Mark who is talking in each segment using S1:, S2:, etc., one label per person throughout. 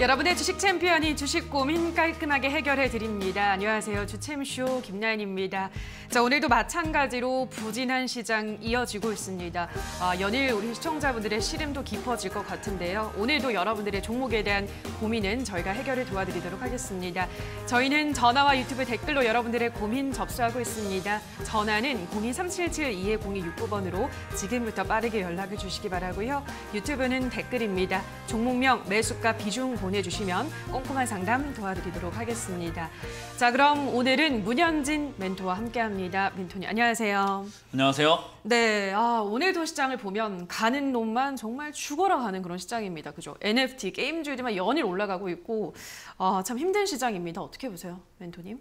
S1: 여러분의 주식 챔피언이 주식 고민 깔끔하게 해결해 드립니다. 안녕하세요. 주챔쇼 김나인입니다. 자, 오늘도 마찬가지로 부진한 시장 이어지고 있습니다. 아, 연일 우리 시청자분들의 시름도 깊어질 것 같은데요. 오늘도 여러분들의 종목에 대한 고민은 저희가 해결을 도와드리도록 하겠습니다. 저희는 전화와 유튜브 댓글로 여러분들의 고민 접수하고 있습니다. 전화는 023772-0269번으로 지금부터 빠르게 연락을 주시기 바라고요. 유튜브는 댓글입니다. 종목명, 매수가, 비중, 보내주시면 꼼꼼한 상담 도와드리도록 하겠습니다. 자, 그럼 오늘은 문현진 멘토와 함께합니다. 멘토님, 안녕하세요. 안녕하세요. 네, 아, 오늘도 시장을 보면 가는 놈만 정말 죽어라 가는 그런 시장입니다. 그죠? NFT, 게임주들만 연일 올라가고 있고 아, 참 힘든 시장입니다. 어떻게 보세요, 멘토님?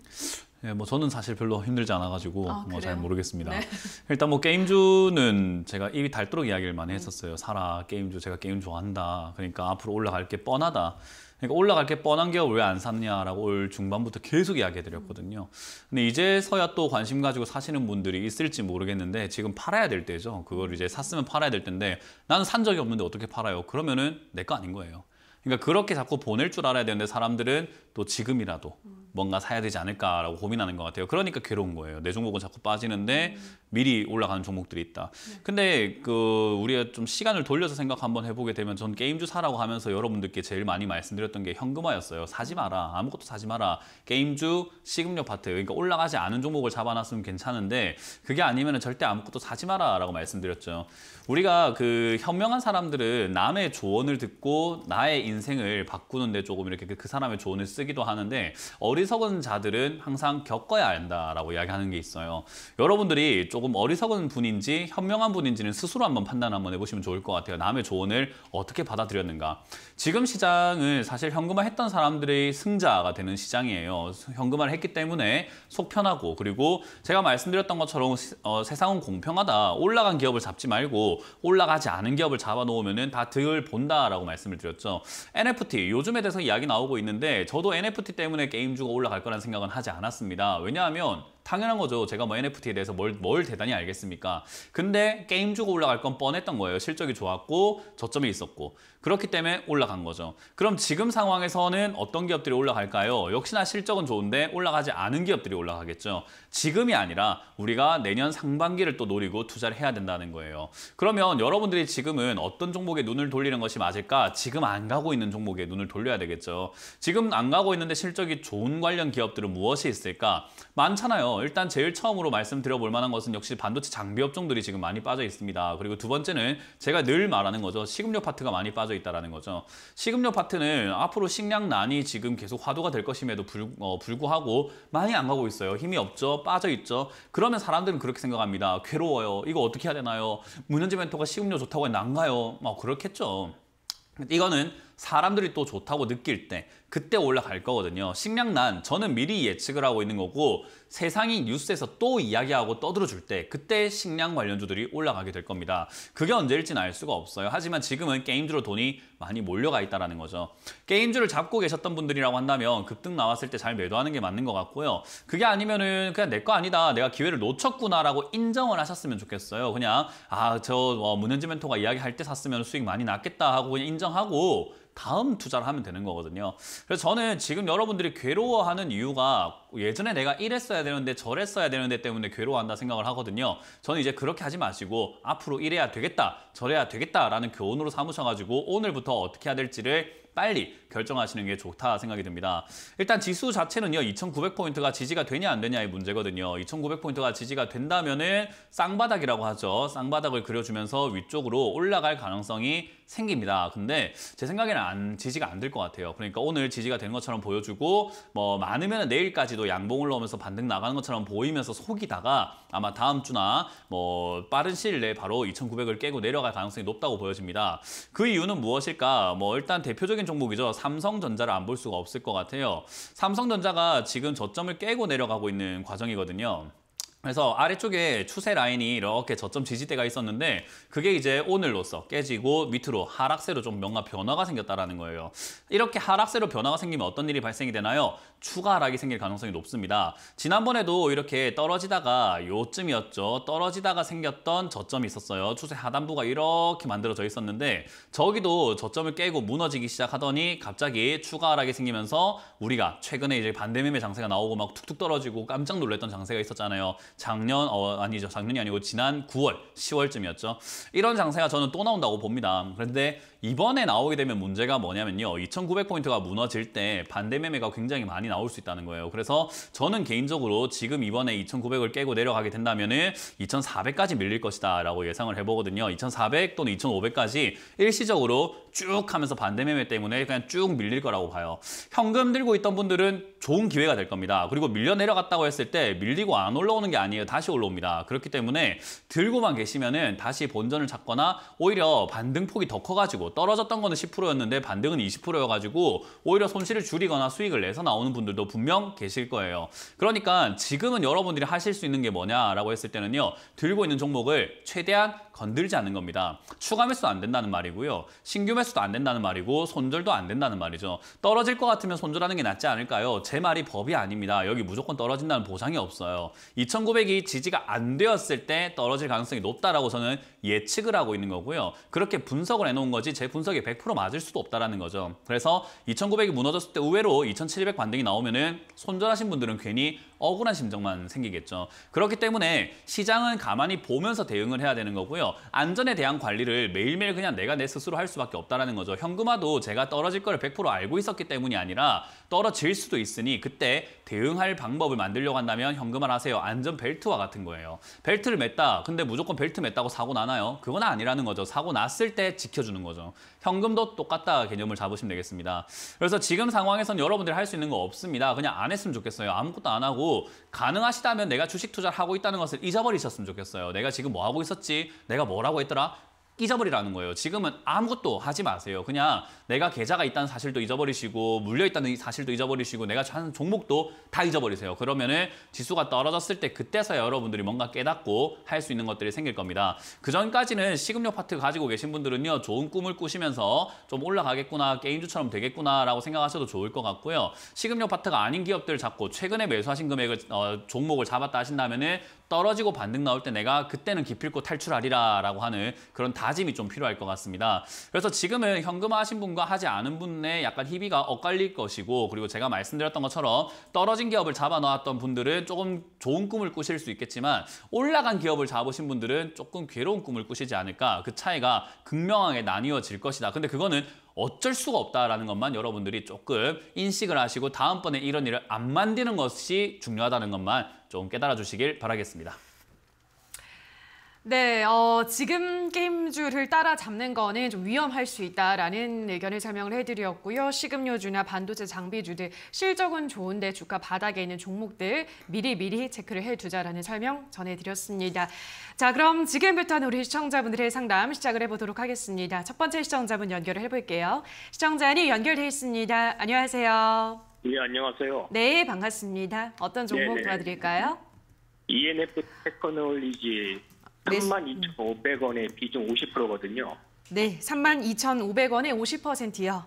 S2: 예, 뭐 저는 사실 별로 힘들지 않아가지고 아, 뭐잘 모르겠습니다. 네. 일단 뭐 게임주는 제가 입이 닳도록 이야기를 많이 했었어요. 사라 음. 게임주 제가 게임 좋아한다. 그러니까 앞으로 올라갈 게 뻔하다. 그러니까 올라갈 게 뻔한 게 왜 안 샀냐라고 올 중반부터 계속 이야기해드렸거든요. 음. 근데 이제서야 또 관심 가지고 사시는 분들이 있을지 모르겠는데 지금 팔아야 될 때죠. 그걸 이제 샀으면 팔아야 될 텐데 나는 산 적이 없는데 어떻게 팔아요? 그러면은 내 거 아닌 거예요. 그러니까 그렇게 자꾸 보낼 줄 알아야 되는데 사람들은 또 지금이라도 음. 뭔가 사야 되지 않을까라고 고민하는 것 같아요. 그러니까 괴로운 거예요. 내 종목은 자꾸 빠지는데 음. 미리 올라가는 종목들이 있다. 네. 근데 그 우리가 좀 시간을 돌려서 생각 한번 해보게 되면 전 게임주 사라고 하면서 여러분들께 제일 많이 말씀드렸던 게 현금화였어요. 사지 마라. 아무것도 사지 마라. 게임주, 시음료 파트. 그러니까 올라가지 않은 종목을 잡아놨으면 괜찮은데 그게 아니면 절대 아무것도 사지 마라 라고 말씀드렸죠. 우리가 그 현명한 사람들은 남의 조언을 듣고 나의 인생을 바꾸는데 조금 이렇게 그, 그 사람의 조언을 쓰기도 하는데 어 어리석은 자들은 항상 겪어야 한다라고 이야기하는 게 있어요. 여러분들이 조금 어리석은 분인지 현명한 분인지는 스스로 한번 판단 한번 해보시면 좋을 것 같아요. 남의 조언을 어떻게 받아들였는가. 지금 시장은 사실 현금화 했던 사람들의 승자가 되는 시장이에요. 현금화를 했기 때문에 속 편하고 그리고 제가 말씀드렸던 것처럼 어, 세상은 공평하다. 올라간 기업을 잡지 말고 올라가지 않은 기업을 잡아놓으면 다 득을 본다라고 말씀을 드렸죠. NFT, 요즘에 대해서 이야기 나오고 있는데 저도 NFT 때문에 게임주가 올라갈 거란 생각은 하지 않았습니다. 왜냐하면 당연한 거죠. 제가 뭐 NFT에 대해서 뭘, 뭘 대단히 알겠습니까? 근데 게임주가 올라갈 건 뻔했던 거예요. 실적이 좋았고 저점이 있었고. 그렇기 때문에 올라간 거죠. 그럼 지금 상황에서는 어떤 기업들이 올라갈까요? 역시나 실적은 좋은데 올라가지 않은 기업들이 올라가겠죠. 지금이 아니라 우리가 내년 상반기를 또 노리고 투자를 해야 된다는 거예요. 그러면 여러분들이 지금은 어떤 종목에 눈을 돌리는 것이 맞을까? 지금 안 가고 있는 종목에 눈을 돌려야 되겠죠. 지금 안 가고 있는데 실적이 좋은 관련 기업들은 무엇이 있을까? 많잖아요. 일단 제일 처음으로 말씀드려볼 만한 것은 역시 반도체 장비 업종들이 지금 많이 빠져 있습니다. 그리고 두 번째는 제가 늘 말하는 거죠. 식음료 파트가 많이 빠져 달라져 있다는 거죠. 식음료 파트는 앞으로 식량난이 지금 계속 화두가 될 것임에도 불, 어, 불구하고 많이 안 가고 있어요. 힘이 없죠. 빠져 있죠. 그러면 사람들은 그렇게 생각합니다. 괴로워요. 이거 어떻게 해야 되나요? 문현지 멘토가 식음료 좋다고 해서 난가요? 막 그렇겠죠. 이거는 사람들이 또 좋다고 느낄 때 그때 올라갈 거거든요. 식량난 저는 미리 예측을 하고 있는 거고 세상이 뉴스에서 또 이야기하고 떠들어줄 때 그때 식량 관련주들이 올라가게 될 겁니다. 그게 언제일지는 알 수가 없어요. 하지만 지금은 게임주로 돈이 많이 몰려가 있다는 거죠. 게임주를 잡고 계셨던 분들이라고 한다면 급등 나왔을 때 잘 매도하는 게 맞는 것 같고요. 그게 아니면 은 그냥 내 거 아니다. 내가 기회를 놓쳤구나라고 인정을 하셨으면 좋겠어요. 그냥 아저 어, 문현지 멘토가 이야기할 때 샀으면 수익 많이 났겠다 하고 그냥 인정하고 다음 투자를 하면 되는 거거든요. 그래서 저는 지금 여러분들이 괴로워하는 이유가 예전에 내가 이랬어야 되는데 저랬어야 되는데 때문에 괴로워한다 생각을 하거든요. 저는 이제 그렇게 하지 마시고 앞으로 이래야 되겠다, 저래야 되겠다라는 교훈으로 삼으셔가지고 오늘부터 어떻게 해야 될지를 빨리 결정하시는 게 좋다 생각이 듭니다. 일단 지수 자체는요. 2,900포인트가 지지가 되냐 안 되냐의 문제거든요. 2,900포인트가 지지가 된다면 은 쌍바닥이라고 하죠. 쌍바닥을 그려주면서 위쪽으로 올라갈 가능성이 생깁니다. 근데 제 생각에는 안, 지지가 안 될 것 같아요. 그러니까 오늘 지지가 된 것처럼 보여주고 뭐 많으면 내일까지도 양봉을 넣으면서 반등 나가는 것처럼 보이면서 속이다가 아마 다음 주나 뭐 빠른 시일 내에 바로 2,900을 깨고 내려갈 가능성이 높다고 보여집니다. 그 이유는 무엇일까? 뭐 일단 대표적인 종목이죠. 삼성전자를 안 볼 수가 없을 것 같아요. 삼성전자가 지금 저점을 깨고 내려가고 있는 과정이거든요. 그래서 아래쪽에 추세 라인이 이렇게 저점 지지대가 있었는데 그게 이제 오늘로서 깨지고 밑으로 하락세로 좀 뭔가 변화가 생겼다라는 거예요. 이렇게 하락세로 변화가 생기면 어떤 일이 발생이 되나요? 추가 하락이 생길 가능성이 높습니다. 지난번에도 이렇게 떨어지다가 요쯤이었죠. 떨어지다가 생겼던 저점이 있었어요. 추세 하단부가 이렇게 만들어져 있었는데 저기도 저점을 깨고 무너지기 시작하더니 갑자기 추가 하락이 생기면서 우리가 최근에 이제 반대 매매 장세가 나오고 막 툭툭 떨어지고 깜짝 놀랐던 장세가 있었잖아요. 작년, 어, 아니죠. 작년이 아니고 지난 9월, 10월쯤이었죠. 이런 장세가 저는 또 나온다고 봅니다. 그런데 이번에 나오게 되면 문제가 뭐냐면요. 2,900포인트가 무너질 때 반대 매매가 굉장히 많이 나올 수 있다는 거예요. 그래서 저는 개인적으로 지금 이번에 2,900을 깨고 내려가게 된다면 은 2,400까지 밀릴 것이다 라고 예상을 해보거든요. 2,400 또는 2,500까지 일시적으로 쭉 하면서 반대 매매 때문에 그냥 쭉 밀릴 거라고 봐요. 현금 들고 있던 분들은 좋은 기회가 될 겁니다. 그리고 밀려 내려갔다고 했을 때 밀리고 안 올라오는 게 아니에요. 다시 올라옵니다. 그렇기 때문에 들고만 계시면 은 다시 본전을 찾거나 오히려 반등폭이 더 커가지고 떨어졌던 거는 10%였는데 반등은 20%여가지고 오히려 손실을 줄이거나 수익을 내서 나오는 분들도 분명 계실 거예요. 그러니까 지금은 여러분들이 하실 수 있는 게 뭐냐라고 했을 때는요. 들고 있는 종목을 최대한 건들지 않는 겁니다. 추가 매수도 안 된다는 말이고요. 신규 매수도 안 된다는 말이고 손절도 안 된다는 말이죠. 떨어질 것 같으면 손절하는 게 낫지 않을까요? 제 말이 법이 아닙니다. 여기 무조건 떨어진다는 보장이 없어요. 2,900이 지지가 안 되었을 때 떨어질 가능성이 높다라고 저는 예측을 하고 있는 거고요. 그렇게 분석을 해놓은 거지 제 분석이 100% 맞을 수도 없다라는 거죠. 그래서 2,900이 무너졌을 때 의외로 2,700 반등이 나오면은 손절하신 분들은 괜히 억울한 심정만 생기겠죠. 그렇기 때문에 시장은 가만히 보면서 대응을 해야 되는 거고요. 안전에 대한 관리를 매일매일 그냥 내가 내 스스로 할 수밖에 없다는 거죠. 현금화도 제가 떨어질 거를 100% 알고 있었기 때문이 아니라 떨어질 수도 있으니 그때 대응할 방법을 만들려고 한다면 현금화를 하세요. 안전벨트와 같은 거예요. 벨트를 맸다. 근데 무조건 벨트 맸다고 사고 나나요? 그건 아니라는 거죠. 사고 났을 때 지켜주는 거죠. 현금도 똑같다 개념을 잡으시면 되겠습니다. 그래서 지금 상황에선 여러분들이 할 수 있는 거 없습니다. 그냥 안 했으면 좋겠어요. 아무것도 안 하고 가능하시다면 내가 주식 투자를 하고 있다는 것을 잊어버리셨으면 좋겠어요. 내가 지금 뭐 하고 있었지? 내가 뭐라고 했더라? 잊어버리라는 거예요. 지금은 아무것도 하지 마세요. 그냥 내가 계좌가 있다는 사실도 잊어버리시고 물려 있다는 사실도 잊어버리시고 내가 하는 종목도 다 잊어버리세요. 그러면은 지수가 떨어졌을 때 그때서야 여러분들이 뭔가 깨닫고 할 수 있는 것들이 생길 겁니다. 그 전까지는 시급료 파트 가지고 계신 분들은요. 좋은 꿈을 꾸시면서 좀 올라가겠구나, 게임주처럼 되겠구나라고 생각하셔도 좋을 것 같고요. 시급료 파트가 아닌 기업들 잡고 최근에 매수하신 금액을 어, 종목을 잡았다 하신다면은 떨어지고 반등 나올 때 내가 그때는 기필코 탈출하리라 라고 하는 그런 다짐이 좀 필요할 것 같습니다. 그래서 지금은 현금화하신 분과 하지 않은 분의 약간 희비가 엇갈릴 것이고 그리고 제가 말씀드렸던 것처럼 떨어진 기업을 잡아놓았던 분들은 조금 좋은 꿈을 꾸실 수 있겠지만 올라간 기업을 잡으신 분들은 조금 괴로운 꿈을 꾸시지 않을까 그 차이가 극명하게 나뉘어질 것이다. 근데 그거는 어쩔 수가 없다라는 것만 여러분들이 조금 인식을 하시고 다음번에 이런 일을 안 만드는 것이 중요하다는 것만 좀 깨달아 주시길 바라겠습니다.
S1: 네, 어, 지금 게임주를 따라잡는 거는 좀 위험할 수 있다라는 의견을 설명을 해드렸고요. 식음료주나 반도체 장비주들 실적은 좋은데 주가 바닥에 있는 종목들 미리 미리 체크를 해두자라는 설명 전해드렸습니다. 자, 그럼 지금부터는 우리 시청자분들의 상담 시작을 해보도록 하겠습니다. 첫 번째 시청자분 연결을 해볼게요. 시청자님 연결돼 있습니다. 안녕하세요.
S3: 네, 안녕하세요.
S1: 네, 반갑습니다. 어떤 종목 네네. 네. 도와드릴까요?
S3: ENF 테크놀리지 네. 32,500원의 비중 50%거든요.
S1: 네, 32,500원의 50%요.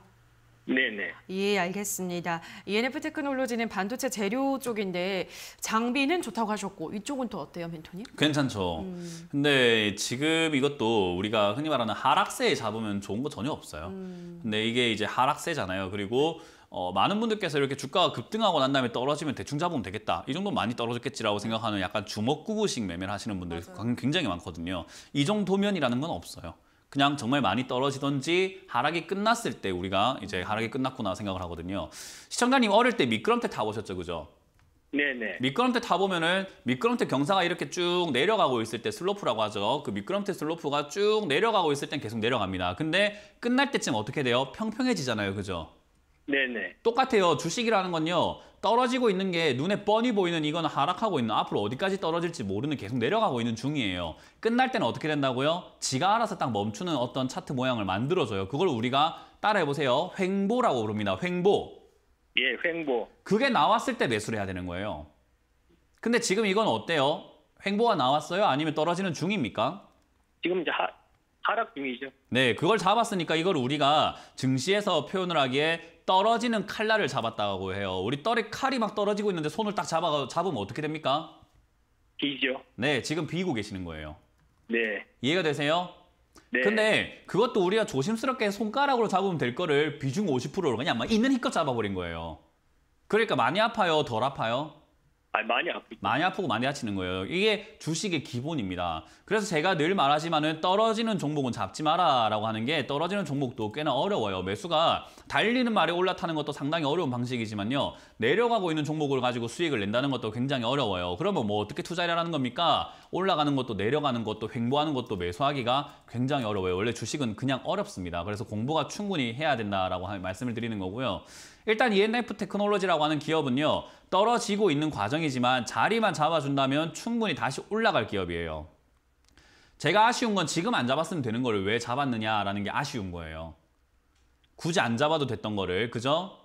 S1: 네네. 예, 알겠습니다. ENF 테크놀로지는 반도체 재료 쪽인데 장비는 좋다고 하셨고 이쪽은 또 어때요, 멘토님?
S2: 괜찮죠. 음. 근데 지금 이것도 우리가 흔히 말하는 하락세에 잡으면 좋은 거 전혀 없어요. 음. 근데 이게 이제 하락세잖아요. 그리고 어, 많은 분들께서 이렇게 주가가 급등하고 난 다음에 떨어지면 대충 잡으면 되겠다. 이정도 많이 떨어졌겠지라고 네. 생각하는 약간 주먹구구식 매매를 하시는 분들이 맞아요. 굉장히 많거든요. 이 정도면이라는 건 없어요. 그냥 정말 많이 떨어지던지 하락이 끝났을 때 우리가 이제 음. 하락이 끝났구나 생각을 하거든요. 시청자님 어릴 때 미끄럼틀 타보셨죠, 그죠? 네네. 미끄럼틀 타보면은 미끄럼틀 경사가 이렇게 쭉 내려가고 있을 때 슬로프라고 하죠. 그 미끄럼틀 슬로프가 쭉 내려가고 있을 땐 계속 내려갑니다. 근데 끝날 때쯤 어떻게 돼요? 평평해지잖아요, 그죠? 네네. 똑같아요. 주식이라는 건요. 떨어지고 있는 게 눈에 뻔히 보이는 이건 하락하고 있는 앞으로 어디까지 떨어질지 모르는 계속 내려가고 있는 중이에요. 끝날 때는 어떻게 된다고요? 지가 알아서 딱 멈추는 어떤 차트 모양을 만들어줘요. 그걸 우리가 따라해보세요. 횡보라고 부릅니다. 횡보. 예, 횡보. 그게 나왔을 때 매수를 해야 되는 거예요. 근데 지금 이건 어때요? 횡보가 나왔어요? 아니면 떨어지는 중입니까? 지금 이제 하, 하락 중이죠. 네, 그걸 잡았으니까 이걸 우리가 증시에서 표현을 하기에 떨어지는 칼날을 잡았다고 해요. 우리 떨이 칼이 막 떨어지고 있는데 손을 딱 잡아 잡으면 어떻게 됩니까? 비죠. 네, 지금 비고 계시는 거예요. 네. 이해가 되세요? 네. 근데 그것도 우리가 조심스럽게 손가락으로 잡으면 될 거를 비중 50%로 그냥 막 있는 힘껏 잡아버린 거예요. 그러니까 많이 아파요? 덜 아파요? 아니, 많이 아프 많이 아프고 많이 다치는 거예요. 이게 주식의 기본입니다. 그래서 제가 늘 말하지만은 떨어지는 종목은 잡지 마라라고 하는 게 떨어지는 종목도 꽤나 어려워요. 매수가 달리는 말에 올라타는 것도 상당히 어려운 방식이지만요. 내려가고 있는 종목을 가지고 수익을 낸다는 것도 굉장히 어려워요. 그러면 뭐 어떻게 투자하 하는 겁니까? 올라가는 것도 내려가는 것도 횡보하는 것도 매수하기가 굉장히 어려워요. 원래 주식은 그냥 어렵습니다. 그래서 공부가 충분히 해야 된다라고 말씀을 드리는 거고요. 일단 ENF 테크놀로지라고 하는 기업은요. 떨어지고 있는 과정이지만 자리만 잡아준다면 충분히 다시 올라갈 기업이에요. 제가 아쉬운 건 지금 안 잡았으면 되는 거를 왜 잡았느냐라는 게 아쉬운 거예요. 굳이 안 잡아도 됐던 거를 그저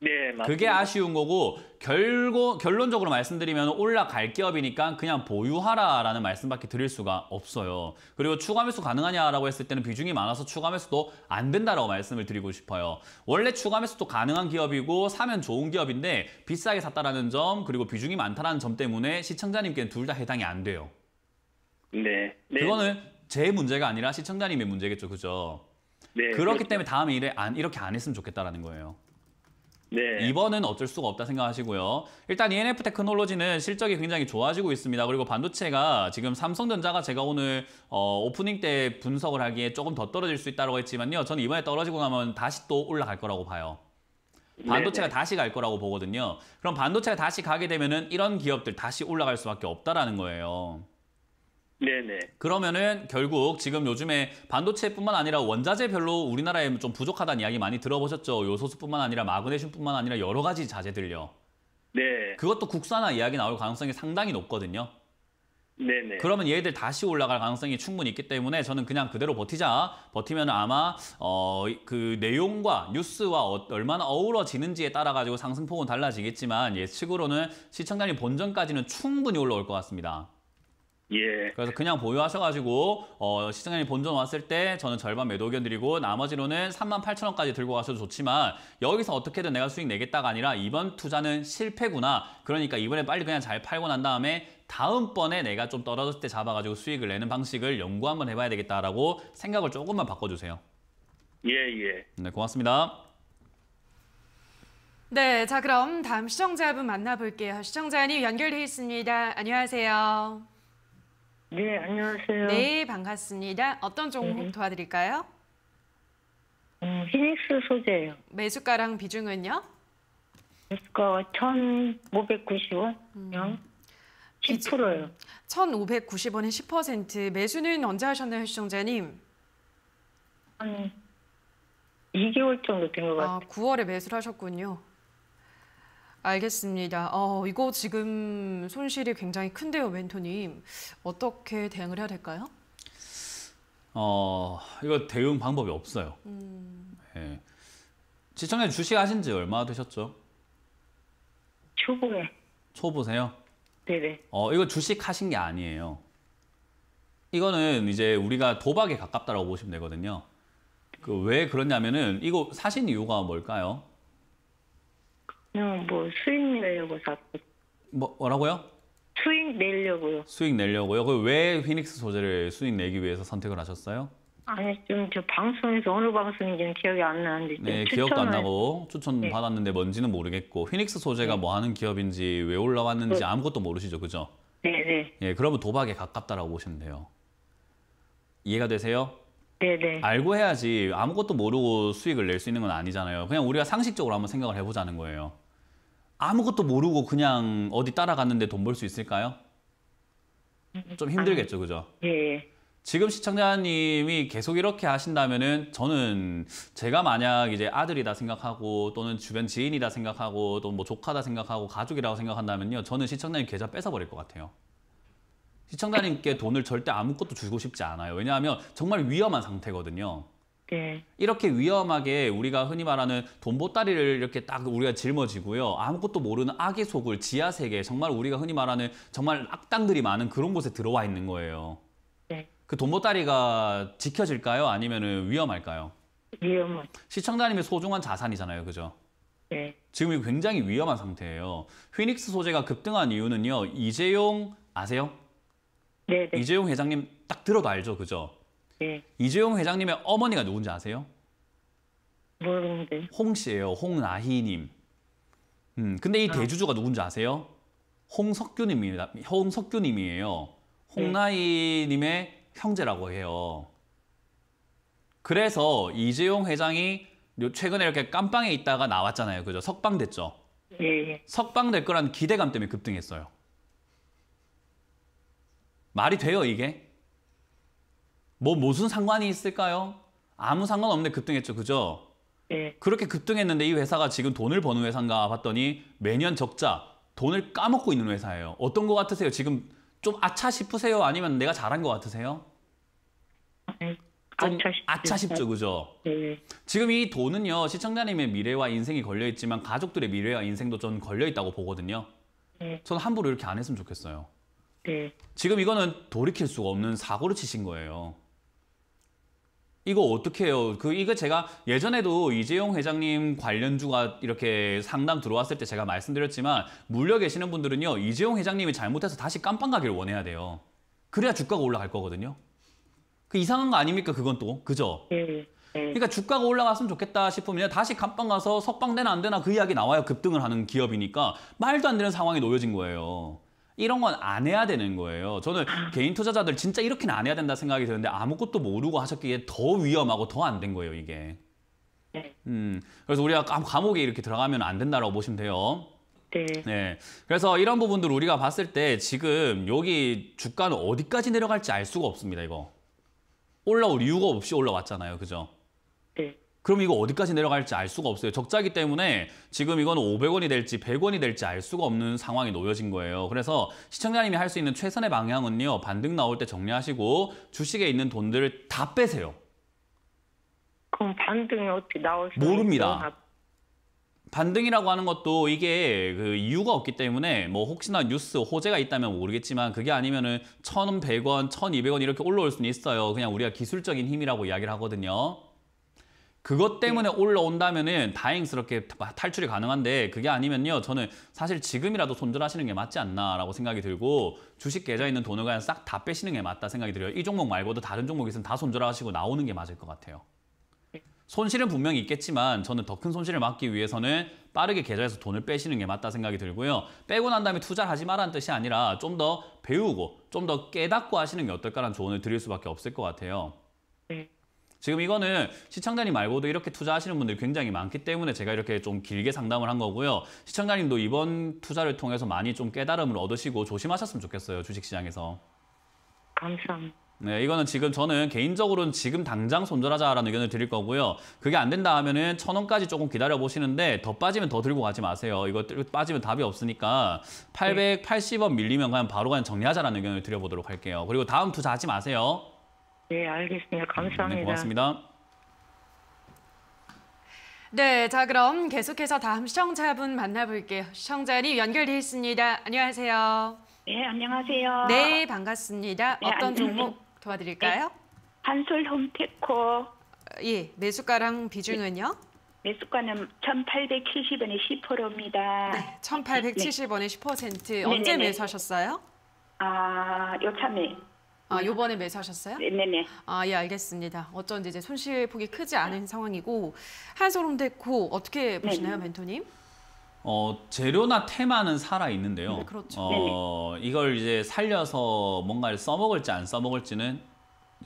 S2: 네, 맞습니다. 그게 아쉬운 거고 결고, 결론적으로 말씀드리면 올라갈 기업이니까 그냥 보유하라라는 말씀밖에 드릴 수가 없어요. 그리고 추가 매수 가능하냐라고 했을 때는 비중이 많아서 추가 매수도 안 된다라고 말씀을 드리고 싶어요. 원래 추가 매수도 가능한 기업이고 사면 좋은 기업인데 비싸게 샀다라는 점 그리고 비중이 많다는 점 때문에 시청자님께는 둘 다 해당이 안 돼요. 네. 네. 그거는 제 문제가 아니라 시청자님의 문제겠죠, 그죠? 네. 그렇기 그렇죠. 때문에 다음에 이래 안, 이렇게 안 했으면 좋겠다라는 거예요. 네. 이번엔 어쩔 수가 없다 생각하시고요. 일단 ENF 테크놀로지는 실적이 굉장히 좋아지고 있습니다. 그리고 반도체가 지금 삼성전자가 제가 오늘 어, 오프닝 때 분석을 하기에 조금 더 떨어질 수 있다고 했지만요. 저는 이번에 떨어지고 나면 다시 또 올라갈 거라고 봐요. 반도체가 네네. 다시 갈 거라고 보거든요. 그럼 반도체가 다시 가게 되면은 이런 기업들 다시 올라갈 수밖에 없다라는 거예요. 네네. 그러면은 결국 지금 요즘에 반도체뿐만 아니라 원자재별로 우리나라에 좀 부족하다는 이야기 많이 들어보셨죠? 요소수뿐만 아니라 마그네슘뿐만 아니라 여러 가지 자재들요. 네. 그것도 국산화 이야기 나올 가능성이 상당히 높거든요. 네네. 그러면 얘들 다시 올라갈 가능성이 충분히 있기 때문에 저는 그냥 그대로 버티자. 버티면 아마 어그 내용과 뉴스와 어, 얼마나 어우러지는지에 따라 가지고 상승폭은 달라지겠지만 예측으로는 시청자님 본전까지는 충분히 올라올 것 같습니다. 예. 그래서 그냥 보유하셔가지고 어, 시장님 본전 왔을 때 저는 절반 매도 의견 드리고 나머지로는 3만 8천 원까지 들고 가셔도 좋지만 여기서 어떻게든 내가 수익 내겠다가 아니라 이번 투자는 실패구나. 그러니까 이번에 빨리 그냥 잘 팔고 난 다음에 다음번에 내가 좀 떨어졌을 때 잡아가지고 수익을 내는 방식을 연구 한번 해봐야 되겠다라고 생각을 조금만 바꿔주세요. 예, 예. 네, 고맙습니다.
S1: 네, 자 그럼 다음 시청자분 만나볼게요. 시청자님 연결돼 있습니다. 안녕하세요.
S3: 네, 안녕하세요. 네,
S1: 반갑습니다. 어떤 종목 네. 도와드릴까요?
S3: 음, 히닉스 소재요
S1: 매수가랑 비중은요?
S3: 매수가1 5 9 0원
S1: 음. 10%요. 1,590원에 10%. 매수는 언제 하셨나요, 시청자님? 한
S3: 2개월 정도 된것 아, 같아요. 아,
S1: 9월에 매수를 하셨군요. 알겠습니다. 어, 이거 지금 손실이 굉장히 큰데요, 멘토님. 어떻게 대응을 해야 될까요?
S2: 어, 이거 대응 방법이 없어요.
S3: 음.
S2: 예. 시청자 주식 하신 지 얼마 되셨죠? 초보에. 초보세요? 네네. 어, 이거 주식 하신 게 아니에요. 이거는 이제 우리가 도박에 가깝다라고 보시면 되거든요. 그 왜 그러냐면은 이거 사신 이유가 뭘까요?
S3: 그뭐 수익 내려고 샀고.
S2: 뭐, 뭐라고요?
S3: 수익 내려고요.
S2: 수익 내려고요. 그왜 휘닉스 소재를 수익 내기 위해서 선택을 하셨어요?
S3: 아니 지저 방송에서 어느 방송인지는 기억이 안 나는데 네, 기억도 안
S2: 나고 추천 네. 받았는데 뭔지는 모르겠고 휘닉스 소재가 네. 뭐 하는 기업인지 왜 올라왔는지 네. 아무것도 모르시죠, 그죠? 네, 네. 예, 그러면 도박에 가깝다라고 보시면 돼요. 이해가 되세요? 네네. 알고 해야지 아무것도 모르고 수익을 낼 수 있는 건 아니잖아요. 그냥 우리가 상식적으로 한번 생각을 해보자는 거예요. 아무것도 모르고 그냥 어디 따라갔는데 돈 벌 수 있을까요? 좀 힘들겠죠, 아, 그죠? 예. 지금 시청자님이 계속 이렇게 하신다면은 저는 제가 만약 이제 아들이다 생각하고 또는 주변 지인이다 생각하고 또 뭐 조카다 생각하고 가족이라고 생각한다면요 저는 시청자님 계좌 뺏어버릴 것 같아요. 시청자님께 돈을 절대 아무것도 주고 싶지 않아요. 왜냐하면 정말 위험한 상태거든요. 네. 이렇게 위험하게 우리가 흔히 말하는 돈보따리를 이렇게 딱 우리가 짊어지고요. 아무것도 모르는 악의 속을 지하 세계, 정말 우리가 흔히 말하는 정말 악당들이 많은 그런 곳에 들어와 있는 거예요. 네. 그 돈보따리가 지켜질까요? 아니면 위험할까요? 위험한. 시청자님의 소중한 자산이잖아요. 그죠? 네. 지금 굉장히 위험한 상태예요. 휘닉스 소재가 급등한 이유는요. 이재용 아세요? 네, 네. 이재용 회장님 딱 들어도 알죠, 그죠? 네. 이재용 회장님의 어머니가 누군지 아세요? 모르는데. 홍 씨예요, 홍나희님. 음, 근데 이 아. 대주주가 누군지 아세요? 홍석규님입니다. 홍석규님이에요. 홍나희님의 네. 형제라고 해요. 그래서 이재용 회장이 최근에 이렇게 깜빵에 있다가 나왔잖아요, 그죠? 석방됐죠? 네. 석방될 거라는 기대감 때문에 급등했어요. 말이 돼요 이게? 뭐 무슨 상관이 있을까요? 아무 상관없는데 급등했죠 그죠? 네. 그렇게 급등했는데 이 회사가 지금 돈을 버는 회사인가 봤더니 매년 적자 돈을 까먹고 있는 회사예요. 어떤 것 같으세요? 지금 좀 아차 싶으세요? 아니면 내가 잘한 것 같으세요? 예. 좀 아차 싶죠, 그죠? 네. 지금 이 돈은요, 시청자님의 미래와 인생이 걸려있지만 가족들의 미래와 인생도 전 걸려있다고 보거든요. 네. 저는 함부로 이렇게 안 했으면 좋겠어요. 네. 지금 이거는 돌이킬 수가 없는 사고를 치신 거예요. 이거 어떻게 해요? 그 이거 제가 예전에도 이재용 회장님 관련주가 이렇게 상담 들어왔을 때 제가 말씀드렸지만 물려 계시는 분들은요. 이재용 회장님이 잘못해서 다시 깜빵 가기를 원해야 돼요. 그래야 주가가 올라갈 거거든요. 그 이상한 거 아닙니까? 그건 또. 그죠? 네. 네. 그러니까 주가가 올라갔으면 좋겠다 싶으면 다시 깜빵 가서 석방되나 안 되나 그 이야기 나와요. 급등을 하는 기업이니까 말도 안 되는 상황이 놓여진 거예요. 이런 건 안 해야 되는 거예요. 저는 아. 개인 투자자들 진짜 이렇게는 안 해야 된다 생각이 드는데 아무것도 모르고 하셨기에 더 위험하고 더 안 된 거예요, 이게. 네. 음, 그래서 우리가 감옥에 이렇게 들어가면 안된다고 보시면 돼요. 네. 네. 그래서 이런 부분들 우리가 봤을 때 지금 여기 주가는 어디까지 내려갈지 알 수가 없습니다, 이거. 올라올 이유가 없이 올라왔잖아요, 그죠? 네. 그럼 이거 어디까지 내려갈지 알 수가 없어요. 적자기 때문에 지금 이건 500원이 될지 100원이 될지 알 수가 없는 상황이 놓여진 거예요. 그래서 시청자님이 할 수 있는 최선의 방향은요. 반등 나올 때 정리하시고 주식에 있는 돈들을 다 빼세요.
S3: 그럼 반등이 어떻게 나올 수 모릅니다.
S2: 반등이라고 하는 것도 이게 그 이유가 없기 때문에 뭐 혹시나 뉴스 호재가 있다면 모르겠지만 그게 아니면은 1,100원, 1,200원 이렇게 올라올 수는 있어요. 그냥 우리가 기술적인 힘이라고 이야기를 하거든요. 그것 네. 때문에 올라온다면은 다행스럽게 탈출이 가능한데 그게 아니면요 저는 사실 지금이라도 손절하시는 게 맞지 않나라고 생각이 들고 주식 계좌에 있는 돈을 그냥 싹 다 빼시는 게 맞다 생각이 들어요. 이 종목 말고도 다른 종목 있으면 다 손절하시고 나오는 게 맞을 것 같아요. 네. 손실은 분명히 있겠지만 저는 더 큰 손실을 막기 위해서는 빠르게 계좌에서 돈을 빼시는 게 맞다 생각이 들고요. 빼고 난 다음에 투자를 하지 말라는 뜻이 아니라 좀 더 배우고 좀 더 깨닫고 하시는 게 어떨까라는 조언을 드릴 수밖에 없을 것 같아요. 지금 이거는 시청자님 말고도 이렇게 투자하시는 분들이 굉장히 많기 때문에 제가 이렇게 좀 길게 상담을 한 거고요. 시청자님도 이번 투자를 통해서 많이 좀 깨달음을 얻으시고 조심하셨으면 좋겠어요. 주식시장에서.
S3: 감사합니다.
S2: 네, 이거는 지금 저는 개인적으로는 지금 당장 손절하자라는 의견을 드릴 거고요. 그게 안 된다 하면은 천 원까지 조금 기다려 보시는데 더 빠지면 더 들고 가지 마세요. 이거 빠지면 답이 없으니까 880원 밀리면 그냥 바로 그냥 정리하자라는 의견을 드려보도록 할게요. 그리고 다음 투자하지 마세요.
S3: 네, 알겠습니다. 감사합니다. 네,
S2: 고맙습니다.
S1: 네, 자 그럼 계속해서 다음 시청자분 만나볼게요. 시청자님 연결돼 있습니다. 안녕하세요. 네, 안녕하세요. 네, 반갑습니다. 네, 어떤 종목 도와드릴까요? 네, 한솔 홈테코. 예, 매수가랑 비중은요? 네, 매수가는 1,870원에 10%입니다. 네, 1,870원에 10%. 언제 매수하셨어요? 아, 요참에 아, 요번에 매수하셨어요? 네네. 네, 네. 아, 예, 알겠습니다. 어쩐지 이제 손실폭이 크지 않은 상황이고 한소름데고 어떻게 네. 보시나요, 네 멘토님?
S2: 어, 재료나 테마는 살아 있는데요. 네, 그렇죠. 어, 이걸 이제 살려서 뭔가를 써먹을지 안 써먹을지는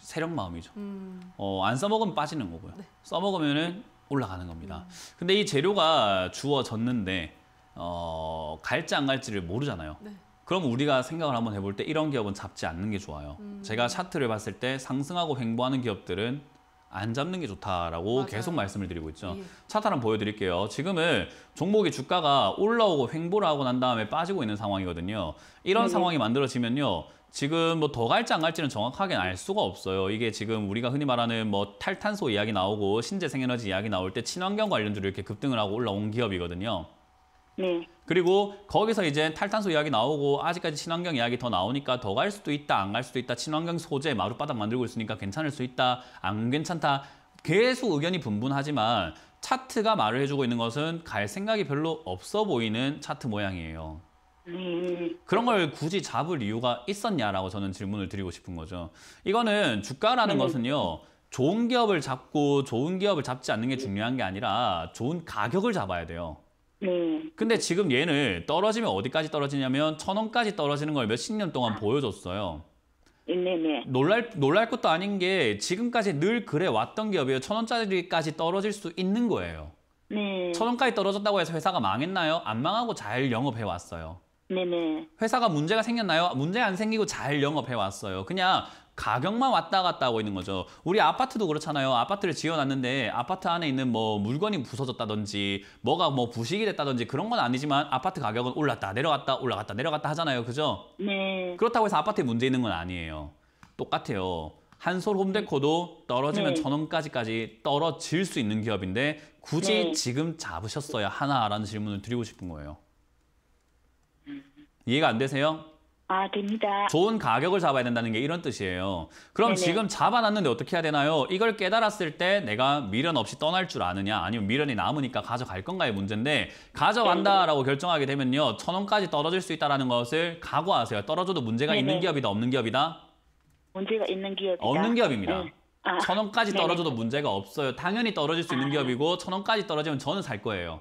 S2: 세력 마음이죠. 음. 어, 안 써먹으면 빠지는 거고요. 네. 써먹으면은 올라가는 겁니다. 음. 근데 이 재료가 주어졌는데 어, 갈지 안 갈지를 모르잖아요. 네. 그럼 우리가 생각을 한번 해볼 때 이런 기업은 잡지 않는 게 좋아요. 음. 제가 차트를 봤을 때 상승하고 횡보하는 기업들은 안 잡는 게 좋다라고 맞아요. 계속 말씀을 드리고 있죠. 예. 차트 한번 보여드릴게요. 지금은 종목이 주가가 올라오고 횡보를 하고 난 다음에 빠지고 있는 상황이거든요. 이런 네. 상황이 만들어지면요. 지금 뭐 더 갈지 안 갈지는 정확하게 알 수가 없어요. 이게 지금 우리가 흔히 말하는 뭐 탈탄소 이야기 나오고 신재생에너지 이야기 나올 때 친환경 관련주로 이렇게 급등을 하고 올라온 기업이거든요. 네. 그리고 거기서 이제 탈탄소 이야기 나오고 아직까지 친환경 이야기 더 나오니까 더 갈 수도 있다 안 갈 수도 있다 친환경 소재 마룻바닥 만들고 있으니까 괜찮을 수 있다 안 괜찮다 계속 의견이 분분하지만 차트가 말을 해주고 있는 것은 갈 생각이 별로 없어 보이는 차트 모양이에요. 네. 그런 걸 굳이 잡을 이유가 있었냐라고 저는 질문을 드리고 싶은 거죠. 이거는 주가라는 네. 것은요. 좋은 기업을 잡고 좋은 기업을 잡지 않는 게 중요한 게 아니라 좋은 가격을 잡아야 돼요. 네. 근데 지금 얘는 떨어지면 어디까지 떨어지냐면 천 원까지 떨어지는 걸 몇십 년 동안 아. 보여줬어요. 네네. 네, 네. 놀랄 놀랄 것도 아닌 게 지금까지 늘 그래 왔던 기업이에요. 천 원짜리까지 떨어질 수 있는 거예요. 네. 천 원까지 떨어졌다고 해서 회사가 망했나요? 안 망하고 잘 영업해 왔어요. 네네. 회사가 문제가 생겼나요? 문제 안 생기고 잘 영업해 왔어요. 그냥 가격만 왔다 갔다 하고 있는 거죠. 우리 아파트도 그렇잖아요. 아파트를 지어놨는데 아파트 안에 있는 뭐 물건이 부서졌다든지 뭐가 뭐 부식이 됐다든지 그런 건 아니지만 아파트 가격은 올랐다 내려갔다 올라갔다 내려갔다 하잖아요. 그죠? 네. 그렇다고 해서 아파트에 문제 있는 건 아니에요. 똑같아요. 한솔 홈데코도 떨어지면 네. 천 원까지까지 떨어질 수 있는 기업인데 굳이 네. 지금 잡으셨어야 하나라는 질문을 드리고 싶은 거예요. 이해가 안 되세요? 아, 됩니다. 좋은 가격을 잡아야 된다는 게 이런 뜻이에요. 그럼 네네. 지금 잡아놨는데 어떻게 해야 되나요? 이걸 깨달았을 때 내가 미련 없이 떠날 줄 아느냐 아니면 미련이 남으니까 가져갈 건가의 문제인데 가져간다라고 결정하게 되면요. 천 원까지 떨어질 수 있다는 것을 각오하세요. 떨어져도 문제가 네네. 있는 기업이다 없는 기업이다?
S3: 문제가 있는 기업이다. 없는 기업입니다. 네.
S2: 아, 천 원까지 떨어져도 네네. 문제가 없어요. 당연히 떨어질 수 있는 아. 기업이고 천 원까지 떨어지면 저는 살 거예요.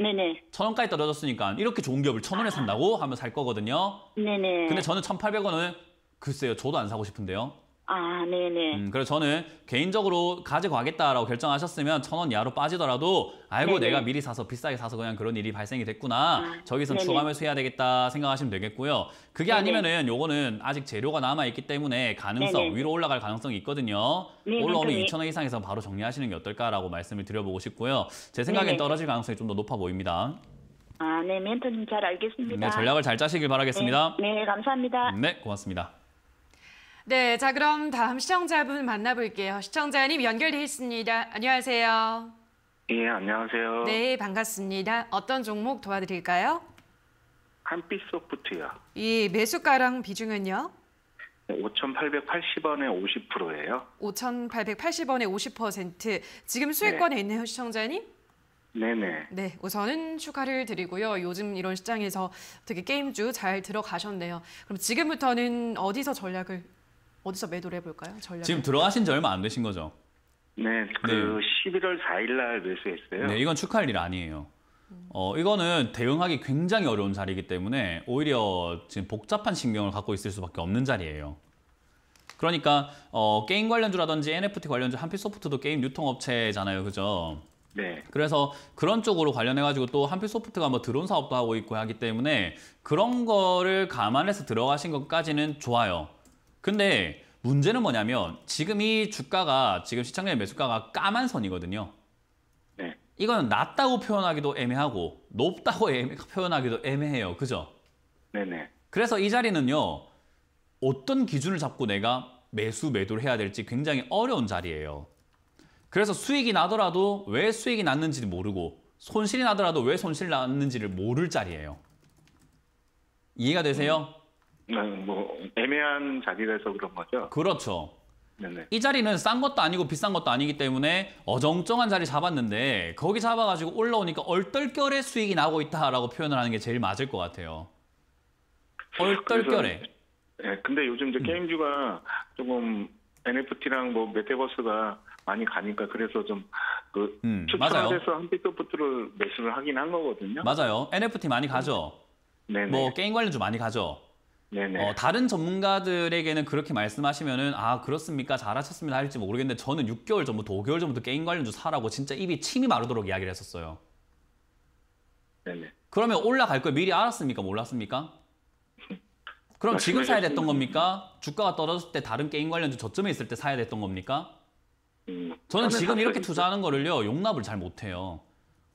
S2: 네네. 천 원까지 떨어졌으니까 이렇게 좋은 기업을 천 원에 산다고 하면 살 거거든요. 네네. 근데 저는 1,800원을 글쎄요. 저도 안 사고 싶은데요. 아, 네네. 음, 그래서 저는 개인적으로 가지고 가겠다라고 결정하셨으면 천원 이하로 빠지더라도 알고 네네. 내가 미리 사서 비싸게 사서 그냥 그런 일이 발생이 됐구나. 아, 저기선 네네. 추가 매수해야 되겠다 생각하시면 되겠고요. 그게 네네. 아니면은 요거는 아직 재료가 남아 있기 때문에 가능성 위로 올라갈 가능성이 있거든요. 네, 올라오는 2천 원 이상에서 바로 정리하시는 게 어떨까라고 말씀을 드려보고 싶고요. 제 생각엔 떨어질 가능성이 좀 더 높아 보입니다.
S1: 아, 네, 멘토님 잘 알겠습니다. 네, 전략을
S2: 잘 짜시길 바라겠습니다.
S1: 네, 네 감사합니다.
S2: 네, 고맙습니다.
S1: 네, 자 그럼 다음 시청자분 만나볼게요. 시청자님 연결돼 있습니다. 안녕하세요.
S3: 예, 안녕하세요. 네,
S1: 반갑습니다. 어떤 종목 도와드릴까요?
S3: 한빛 소프트요.
S1: 예, 매수가랑 비중은요?
S3: 5,880원에 50%예요.
S1: 5,880원에 50%. 지금 수익권에 네. 있네 시청자님? 네네. 네, 우선은 축하를 드리고요. 요즘 이런 시장에서 되게 게임주 잘 들어가셨네요. 그럼 지금부터는 어디서 전략을 어디서 매도를 해볼까요? 전략. 지금
S2: 들어가신 지 얼마 안 되신 거죠? 네, 그 네.
S3: 11월 4일 날 매수했어요. 네, 이건
S2: 축하할 일 아니에요. 어, 이거는 대응하기 굉장히 어려운 자리이기 때문에 오히려 지금 복잡한 신경을 갖고 있을 수밖에 없는 자리예요. 그러니까 어, 게임 관련주라든지 NFT 관련주 한필소프트도 게임 유통업체잖아요, 그죠? 네. 그래서 그런 쪽으로 관련해가지고 또 한필소프트가 뭐 드론 사업도 하고 있고 하기 때문에 그런 거를 감안해서 들어가신 것까지는 좋아요. 근데 문제는 뭐냐면 지금 이 주가가 지금 시청자의 매수가가 까만 선이거든요. 네. 이거는 낮다고 표현하기도 애매하고 높다고 애매, 표현하기도 애매해요. 그죠? 네네. 그래서 이 자리는요. 어떤 기준을 잡고 내가 매수 매도를 해야 될지 굉장히 어려운 자리예요. 그래서 수익이 나더라도 왜 수익이 났는지 모르고 손실이 나더라도 왜 손실이 났는지를 모를 자리예요. 이해가 되세요? 음. 음, 뭐 애매한 자리라서 그런 거죠. 그렇죠. 네네. 이 자리는 싼 것도 아니고 비싼 것도 아니기 때문에 어정쩡한 자리 잡았는데 거기 잡아가지고 올라오니까 얼떨결에 수익이 나고 있다라고 표현을 하는 게 제일 맞을 것 같아요.
S3: 얼떨결에. 그 네, 근데 요즘 이제 음. 게임주가 조금 NFT랑 뭐 메타버스가 많이 가니까 그래서 좀그 음, 추천돼서 한피소프트를 매수를 하긴 한 거거든요. 맞아요.
S2: NFT 많이 가죠. 음. 네네. 뭐 게임 관련주 많이 가죠. 어, 다른 전문가들에게는 그렇게 말씀하시면은 아 그렇습니까 잘하셨습니다 할지 모르겠는데 저는 6개월 전부터 5개월 전부터 게임 관련주 사라고 진짜 입이 침이 마르도록 이야기를 했었어요. 네네. 그러면 올라갈 걸 미리 알았습니까 몰랐습니까? 그럼 지금 사야 됐던 겁니까? 주가가 떨어졌을 때 다른 게임 관련주 저점에 있을 때 사야 됐던 겁니까? 음, 저는 지금 이렇게 투자하는 거를요 용납을 잘 못해요.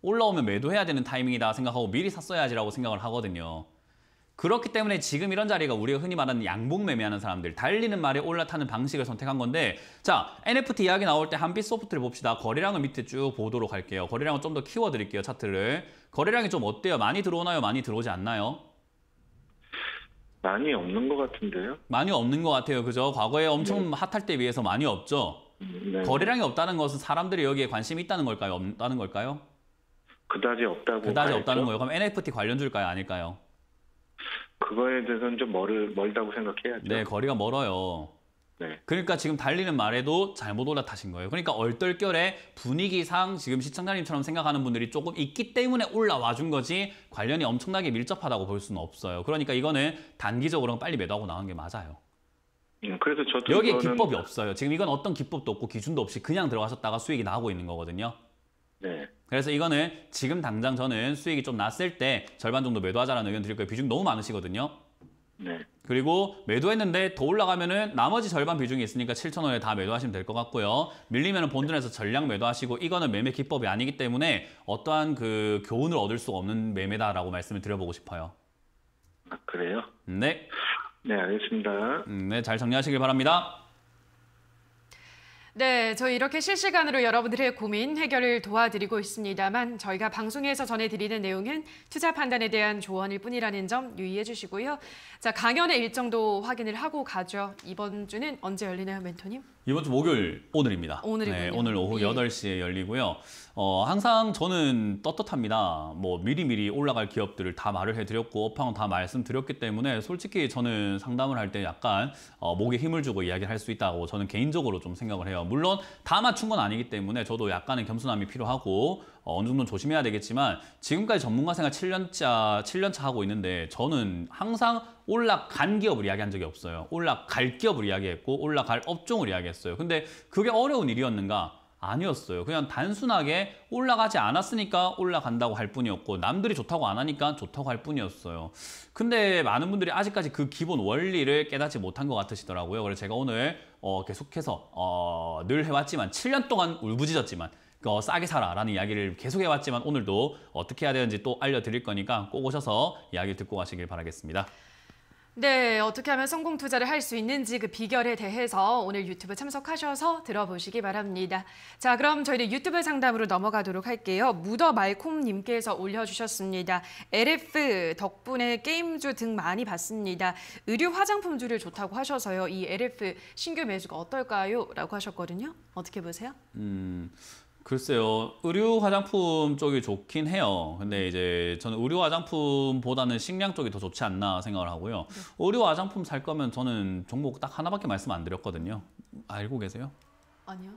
S2: 올라오면 매도해야 되는 타이밍이다 생각하고 미리 샀어야지라고 생각을 하거든요. 그렇기 때문에 지금 이런 자리가 우리가 흔히 말하는 양봉 매매하는 사람들 달리는 말에 올라타는 방식을 선택한 건데 자 NFT 이야기 나올 때 한빛 소프트를 봅시다 거래량을 밑에 쭉 보도록 할게요 거래량을 좀 더 키워드릴게요 차트를 거래량이 좀 어때요? 많이 들어오나요? 많이 들어오지 않나요? 많이
S3: 없는 것 같은데요?
S2: 많이 없는 것 같아요 그죠? 과거에 엄청 네. 핫할 때 비해서 많이 없죠?
S3: 네. 거래량이
S2: 없다는 것은 사람들이 여기에 관심이 있다는 걸까요? 없다는 걸까요?
S3: 그다지 없다고 그다지 없다는 거예요 그럼
S2: NFT 관련줄까요 아닐까요?
S3: 그거에 대해서는 좀 멀, 멀다고 생각해야죠. 네,
S2: 거리가 멀어요. 네. 그러니까 지금 달리는 말에도 잘못 올라타신 거예요. 그러니까 얼떨결에 분위기상 지금 시청자님처럼 생각하는 분들이 조금 있기 때문에 올라와 준 거지 관련이 엄청나게 밀접하다고 볼 수는 없어요. 그러니까 이거는 단기적으로는 빨리 매도하고 나온 게 맞아요.
S3: 음, 그래서 저도 여기에 이거는... 기법이
S2: 없어요. 지금 이건 어떤 기법도 없고 기준도 없이 그냥 들어가셨다가 수익이 나오고 있는 거거든요. 네. 그래서 이거는 지금 당장 저는 수익이 좀 났을 때 절반 정도 매도하자라는 의견 드릴 거예요. 비중 너무 많으시거든요. 네. 그리고 매도했는데 더 올라가면은 나머지 절반 비중이 있으니까 7천 원에 다 매도하시면 될 것 같고요. 밀리면은 본전에서 전량 매도하시고 이거는 매매 기법이 아니기 때문에 어떠한 그 교훈을 얻을 수 없는 매매다라고 말씀을 드려보고 싶어요. 아, 그래요? 네.
S3: 네, 알겠습니다.
S2: 음, 네, 잘 정리하시길 바랍니다.
S1: 네, 저희 이렇게 실시간으로 여러분들의 고민 해결을 도와드리고 있습니다만 저희가 방송에서 전해드리는 내용은 투자 판단에 대한 조언일 뿐이라는 점 유의해 주시고요. 자, 강연의 일정도 확인을 하고 가죠. 이번 주는 언제 열리나요, 멘토님?
S2: 이번 주 목요일 오늘입니다. 오늘이군요. 네, 오늘 오후 예. 8시에 열리고요. 어, 항상 저는 떳떳합니다. 뭐 미리미리 올라갈 기업들을 다 말을 해드렸고 업황 다 말씀드렸기 때문에 솔직히 저는 상담을 할 때 약간 어, 목에 힘을 주고 이야기를 할 수 있다고 저는 개인적으로 좀 생각을 해요. 물론 다 맞춘 건 아니기 때문에 저도 약간의 겸손함이 필요하고 어, 느 정도는 조심해야 되겠지만 지금까지 전문가 생활 7년차, 7년차 하고 있는데 저는 항상 올라간 기업을 이야기한 적이 없어요. 올라갈 기업을 이야기했고 올라갈 업종을 이야기했어요. 근데 그게 어려운 일이었는가? 아니었어요. 그냥 단순하게 올라가지 않았으니까 올라간다고 할 뿐이었고 남들이 좋다고 안 하니까 좋다고 할 뿐이었어요. 근데 많은 분들이 아직까지 그 기본 원리를 깨닫지 못한 것 같으시더라고요. 그래서 제가 오늘 어, 계속해서 어, 늘 해왔지만 7년 동안 울부짖었지만 그, 어, 싸게 사라 라는 이야기를 계속 해왔지만 오늘도 어떻게 해야 되는지 또 알려드릴 거니까 꼭 오셔서 이야기 듣고 가시길 바라겠습니다.
S1: 네, 어떻게 하면 성공 투자를 할 수 있는지 그 비결에 대해서 오늘 유튜브 참석하셔서 들어보시기 바랍니다. 자, 그럼 저희는 유튜브 상담으로 넘어가도록 할게요. 무더 말콤님께서 올려주셨습니다. LF 덕분에 게임주 등 많이 봤습니다. 의류 화장품주를 좋다고 하셔서요. 이 LF 신규 매수가 어떨까요? 라고 하셨거든요. 어떻게 보세요?
S2: 음, 글쎄요. 의류 화장품 쪽이 좋긴 해요. 근데 이제 저는 의류 화장품보다는 식량 쪽이 더 좋지 않나 생각을 하고요. 네. 의류 화장품 살 거면 저는 종목 딱 하나밖에 말씀 안 드렸거든요. 알고 계세요? 아니요.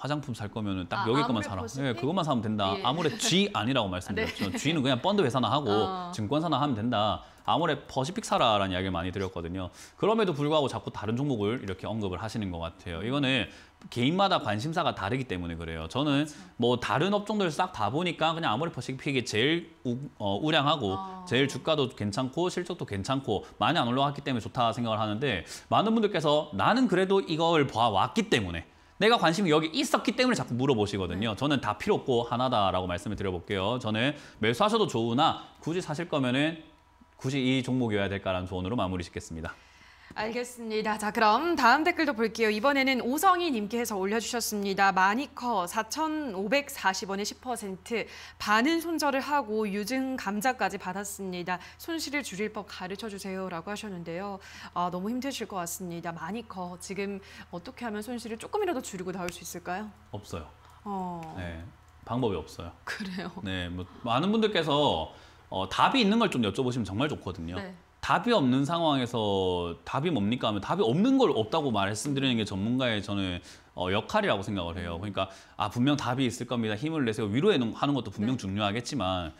S2: 화장품 살 거면은 딱 아, 여기것만 사라. 예, 네, 그것만 사면 된다. 예. 아무래 G 아니라고 말씀드렸죠. 아, 네. G는 그냥 펀드 회사나 하고 어. 증권사나 하면 된다. 아무래 퍼시픽 사라라는 이야기를 많이 드렸거든요. 그럼에도 불구하고 자꾸 다른 종목을 이렇게 언급을 하시는 것 같아요. 이거는 개인마다 관심사가 다르기 때문에 그래요. 저는 그렇죠. 뭐 다른 업종들 싹 다 보니까 그냥 아무리 퍼시픽이 제일 우, 어, 우량하고 어. 제일 주가도 괜찮고 실적도 괜찮고 많이 안 올라왔기 때문에 좋다 생각을 하는데 많은 분들께서 나는 그래도 이걸 봐왔기 때문에 내가 관심이 여기 있었기 때문에 자꾸 물어보시거든요. 저는 다 필요 없고 하나다라고 말씀을 드려볼게요. 저는 매수하셔도 좋으나 굳이 사실 거면은 굳이 이 종목이어야 될까라는 조언으로 마무리 짓겠습니다.
S1: 알겠습니다. 자 그럼 다음 댓글도 볼게요. 이번에는 오성희 님께서 올려주셨습니다. 마니커 4,540원에 10% 반은 손절을 하고 유증 감자까지 받았습니다. 손실을 줄일 법 가르쳐주세요 라고 하셨는데요. 아, 너무 힘드실 것 같습니다. 마니커 지금 어떻게 하면 손실을 조금이라도 줄이고 나올 수 있을까요? 없어요. 어...
S2: 네, 방법이 없어요. 그래요? 네, 뭐 많은 분들께서 어, 답이 있는 걸 좀 여쭤보시면 정말 좋거든요. 네. 답이 없는 상황에서 답이 뭡니까 하면 답이 없는 걸 없다고 말씀드리는 게 전문가의 저는 어, 역할이라고 생각을 해요. 그러니까 아 분명 답이 있을 겁니다. 힘을 내세요. 위로해 하는 것도 분명 네. 중요하겠지만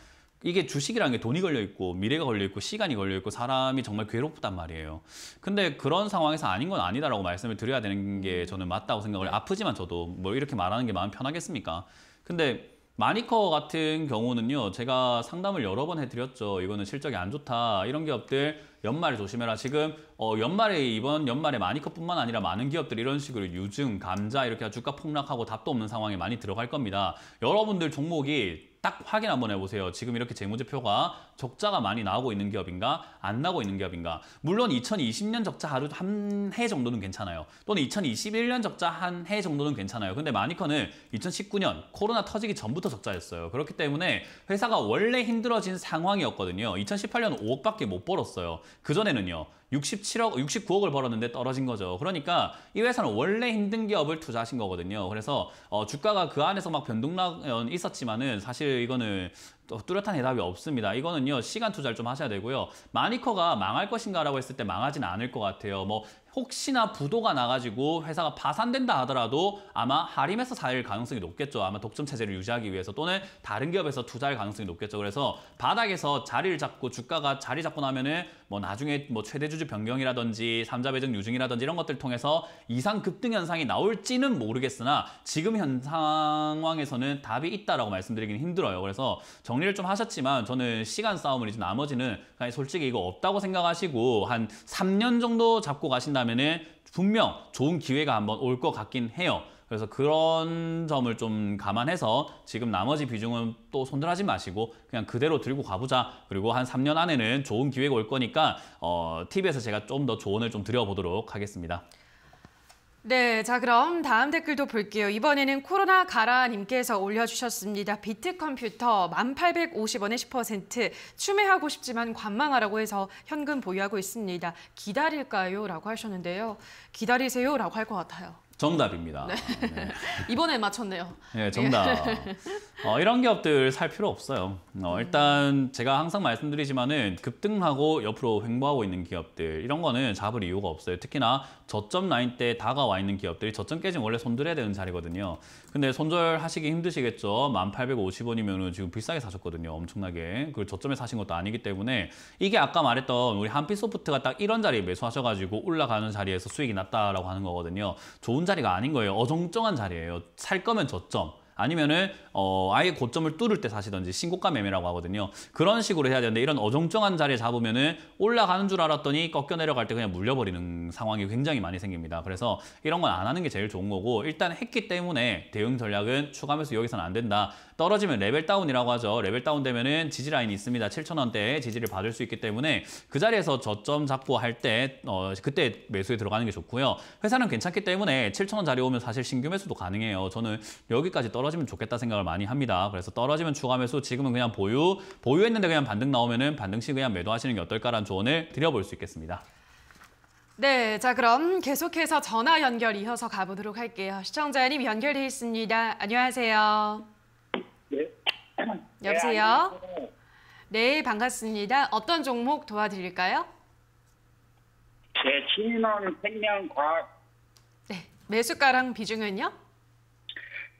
S2: 이게 주식이라는 게 돈이 걸려 있고 미래가 걸려 있고 시간이 걸려 있고 사람이 정말 괴롭단 말이에요. 근데 그런 상황에서 아닌 건 아니다라고 말씀을 드려야 되는 게 저는 맞다고 생각을 해요. 아프지만 저도 뭐 이렇게 말하는 게 마음 편하겠습니까? 근데 마니커 같은 경우는요 제가 상담을 여러 번 해드렸죠 이거는 실적이 안 좋다 이런 기업들 연말 조심해라. 지금 어, 연말에 이번 연말에 마니커뿐만 아니라 많은 기업들이 이런 식으로 유증, 감자 이렇게 주가 폭락하고 답도 없는 상황에 많이 들어갈 겁니다. 여러분들 종목이 딱 확인 한번 해보세요. 지금 이렇게 재무제표가 적자가 많이 나오고 있는 기업인가 안 나오고 있는 기업인가 물론 2020년 적자 하루 한 해 정도는 괜찮아요. 또는 2021년 적자 한 해 정도는 괜찮아요. 근데 마니커는 2019년 코로나 터지기 전부터 적자였어요. 그렇기 때문에 회사가 원래 힘들어진 상황이었거든요. 2018년 5억밖에 못 벌었어요. 그전에는요. 67억, 69억을 벌었는데 떨어진 거죠. 그러니까 이 회사는 원래 힘든 기업을 투자하신 거거든요. 그래서 어, 주가가 그 안에서 막 변동락은 있었지만은 사실 이거는 또 뚜렷한 대답이 없습니다. 이거는요. 시간 투자를 좀 하셔야 되고요. 마니커가 망할 것인가라고 했을 때 망하진 않을 것 같아요. 뭐 혹시나 부도가 나가지고 회사가 파산된다 하더라도 아마 하림에서 살 가능성이 높겠죠. 아마 독점 체제를 유지하기 위해서 또는 다른 기업에서 투자할 가능성이 높겠죠. 그래서 바닥에서 자리를 잡고 주가가 자리 잡고 나면은 뭐 나중에 뭐 최대 주주 변경이라든지 삼자 배정 유증이라든지 이런 것들 통해서 이상 급등 현상이 나올지는 모르겠으나 지금 현 상황에서는 답이 있다라고 말씀드리긴 힘들어요. 그래서 정리를 좀 하셨지만 저는 시간 싸움을 이제 나머지는 그냥 솔직히 이거 없다고 생각하시고 한 3년 정도 잡고 가신다. 한다면 분명 좋은 기회가 한번 올 것 같긴 해요. 그래서 그런 점을 좀 감안해서 지금 나머지 비중은 또 손절하지 마시고 그냥 그대로 들고 가보자. 그리고 한 3년 안에는 좋은 기회가 올 거니까 어, 팁에서 제가 좀 더 조언을 좀 드려보도록 하겠습니다.
S1: 네, 자 그럼 다음 댓글도 볼게요. 이번에는 코로나 가라님께서 올려주셨습니다. 비트컴퓨터 1850원에 10% 추매하고 싶지만 관망하라고 해서 현금 보유하고 있습니다. 기다릴까요? 라고 하셨는데요. 기다리세요? 라고 할 것 같아요.
S2: 정답입니다.
S1: 네. 네. 이번에 맞췄네요.
S2: 네, 네. 정답. 어, 이런 기업들 살 필요 없어요. 어, 음. 일단 제가 항상 말씀드리지만은 급등하고 옆으로 횡보하고 있는 기업들 이런 거는 잡을 이유가 없어요. 특히나 저점 라인 때 다가와 있는 기업들이 저점 깨진 원래 손들어야 되는 자리거든요. 근데 손절하시기 힘드시겠죠. 1850원이면 지금 비싸게 사셨거든요. 엄청나게. 그 저점에 사신 것도 아니기 때문에 이게 아까 말했던 우리 한피소프트가딱 이런 자리에 매수하셔가지고 올라가는 자리에서 수익이 났다라고 하는 거거든요. 좋은 자리가 아닌 거예요. 어정쩡한 자리예요. 살 거면 저점. 아니면은 어, 아예 고점을 뚫을 때사시던지 신고가 매매라고 하거든요. 그런 식으로 해야 되는데 이런 어정쩡한 자리에 잡으면은 올라가는 줄 알았더니 꺾여 내려갈 때 그냥 물려버리는 상황이 굉장히 많이 생깁니다. 그래서 이런 건 안 하는 게 제일 좋은 거고 일단 했기 때문에 대응 전략은 추가하면서 여기서는 안 된다. 떨어지면 레벨 다운이라고 하죠. 레벨 다운 되면은 지지 라인이 있습니다. 7,000원대에 지지를 받을 수 있기 때문에 그 자리에서 저점 잡고 할때 어, 그때 매수에 들어가는 게 좋고요. 회사는 괜찮기 때문에 7,000원 자리 오면 사실 신규 매수도 가능해요. 저는 여기까지 떨어지면 좋겠다 생각을 많이 합니다. 그래서 떨어지면 추가 매수 지금은 그냥 보유, 보유했는데 그냥 반등 나오면은 반등 시 그냥 매도하시는 게 어떨까라는 조언을 드려볼 수 있겠습니다.
S1: 네, 자 그럼 계속해서 전화 연결 이어서 가보도록 할게요. 시청자님 연결돼 있습니다. 안녕하세요. 네, 여보세요? 네, 반갑습니다. 어떤 종목 도와드릴까요? 제 친인원 생명과학. 네, 매수가랑 비중은요?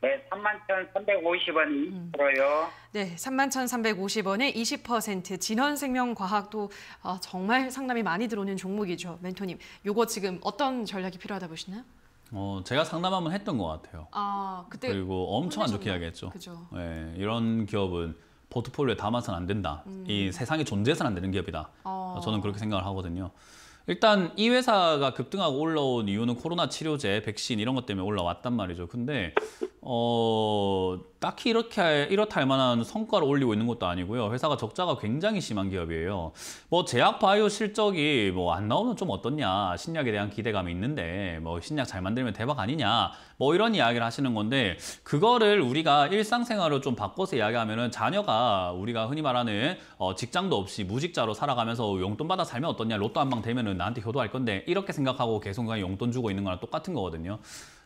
S1: 네,
S2: 31,350원이
S1: 20%요. 음. 네, 31,350원에 20% 진원생명과학도 어, 정말 상담이 많이 들어오는 종목이죠. 멘토님, 요거 지금 어떤 전략이 필요하다 보시나요?
S2: 어, 제가 상담 한번 했던 것 같아요.
S1: 아, 그때
S2: 그리고 엄청 안 좋게 혼내셨나? 이야기했죠. 그죠. 예, 이런 기업은 포트폴리오에 담아서는 안 된다. 음. 이 세상에 존재해서는 안 되는 기업이다. 어. 저는 그렇게 생각을 하거든요. 일단 이 회사가 급등하고 올라온 이유는 코로나 치료제, 백신 이런 것 때문에 올라왔단 말이죠. 근데 어 딱히 이렇게 이렇다 할 만한 성과를 올리고 있는 것도 아니고요. 회사가 적자가 굉장히 심한 기업이에요. 뭐 제약 바이오 실적이 뭐 안 나오면 좀 어떻냐. 신약에 대한 기대감이 있는데 뭐 신약 잘 만들면 대박 아니냐. 뭐 이런 이야기를 하시는 건데 그거를 우리가 일상생활을좀 바꿔서 이야기하면은 자녀가 우리가 흔히 말하는 어 직장도 없이 무직자로 살아가면서 용돈 받아 살면 어떻냐. 로또 한 방 되면은 이거 나한테 효도할 건데 이렇게 생각하고 계속 그냥 용돈 주고 있는 거랑 똑같은 거거든요.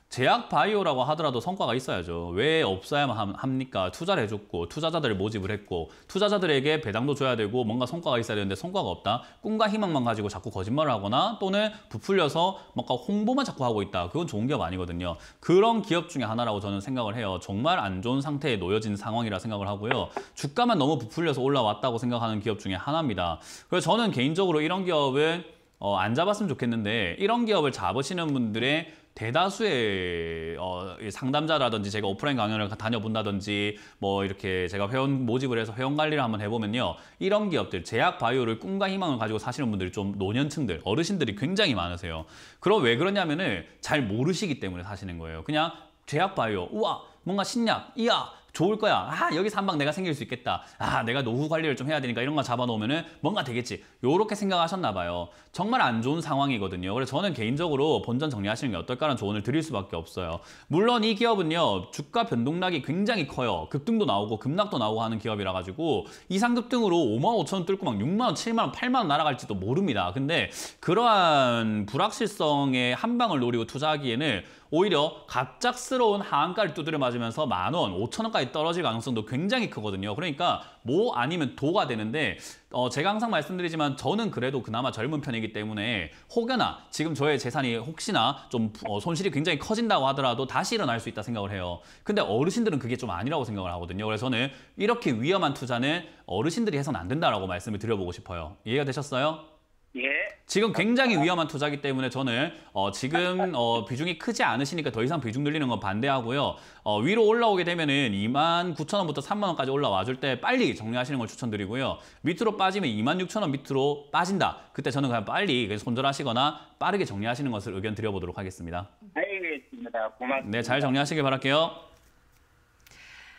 S2: 제약 바이오라고 하더라도 성과가 있어야죠. 왜 없어야만 합니까? 투자를 해줬고 투자자들을 모집을 했고 투자자들에게 배당도 줘야 되고 뭔가 성과가 있어야 되는데 성과가 없다. 꿈과 희망만 가지고 자꾸 거짓말을 하거나 또는 부풀려서 뭔가 홍보만 자꾸 하고 있다. 그건 좋은 기업 아니거든요. 그런 기업 중에 하나라고 저는 생각을 해요. 정말 안 좋은 상태에 놓여진 상황이라 생각을 하고요. 주가만 너무 부풀려서 올라왔다고 생각하는 기업 중에 하나입니다. 그래서 저는 개인적으로 이런 기업은 어, 안 잡았으면 좋겠는데 이런 기업을 잡으시는 분들의 대다수의 어, 상담자라든지 제가 오프라인 강연을 다녀본다든지 뭐 이렇게 제가 회원 모집을 해서 회원 관리를 한번 해보면요. 이런 기업들, 제약 바이오를 꿈과 희망을 가지고 사시는 분들이 좀 노년층들, 어르신들이 굉장히 많으세요. 그럼 왜 그러냐면은 잘 모르시기 때문에 사시는 거예요. 그냥 제약 바이오, 우와, 뭔가 신약, 이야, 좋을 거야. 아 여기서 한 방 내가 생길 수 있겠다. 아 내가 노후 관리를 좀 해야 되니까 이런 거 잡아놓으면 뭔가 되겠지. 요렇게 생각하셨나 봐요. 정말 안 좋은 상황이거든요. 그래서 저는 개인적으로 본전 정리하시는 게 어떨까라는 조언을 드릴 수밖에 없어요. 물론 이 기업은요. 주가 변동락이 굉장히 커요. 급등도 나오고 급락도 나오고 하는 기업이라 가지고 이상급등으로 5만 5천 원 뚫고 막 6만 원, 7만 원, 8만 원 날아갈지도 모릅니다. 근데 그러한 불확실성의 한 방을 노리고 투자하기에는 오히려 갑작스러운 하한가를 두드려 맞으면서 만 원, 5천 원까지 수준까지 떨어질 가능성도 굉장히 크거든요. 그러니까 모 뭐 아니면 도가 되는데 어, 제가 항상 말씀드리지만 저는 그래도 그나마 젊은 편이기 때문에 혹여나 지금 저의 재산이 혹시나 좀 어, 손실이 굉장히 커진다고 하더라도 다시 일어날 수 있다 생각을 해요. 근데 어르신들은 그게 좀 아니라고 생각을 하거든요. 그래서 는 이렇게 위험한 투자는 어르신들이 해서는 안 된다라고 말씀을 드려보고 싶어요. 이해가 되셨어요? 예. 지금 굉장히 위험한 투자기 때문에 저는 어, 지금 어, 비중이 크지 않으시니까 더 이상 비중 늘리는 건 반대하고요. 어, 위로 올라오게 되면은 2만 9천 원부터 3만 원까지 올라와 줄 때 빨리 정리하시는 걸 추천드리고요. 밑으로 빠지면 2만 6천 원 밑으로 빠진다. 그때 저는 그냥 빨리 손절하시거나 빠르게 정리하시는 것을 의견 드려보도록 하겠습니다.
S3: 알겠습니다. 고맙습니다.
S2: 네, 잘 정리하시길 바랄게요.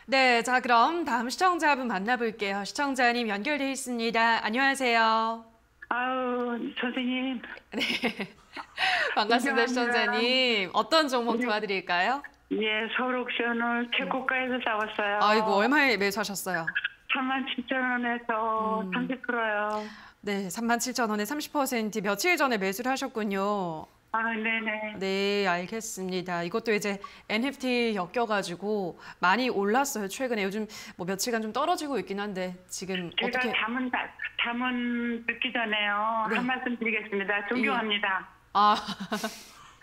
S1: 네, 자 그럼 다음 시청자분 만나볼게요. 시청자님 연결돼 있습니다. 안녕하세요. 아우
S3: 선생님.
S1: 네. 반갑습니다, 선생님. 어떤 종목 도와드릴까요? 예, 서울 옥션을 최고가에서 사왔어요. 아이고, 얼마에 매수하셨어요? 3만 7천 원에서 음. 30%요. 네, 37,000원에 30% 며칠 전에 매수를 하셨군요. 아, 네네. 네, 알겠습니다. 이것도 이제 NFT 엮여가지고 많이 올랐어요. 최근에 요즘 뭐 며칠간 좀 떨어지고 있긴 한데 지금 제가 어떻게? 담은 담은 듣기 전에요. 네. 한 말씀 드리겠습니다. 예. 존경합니다. 아,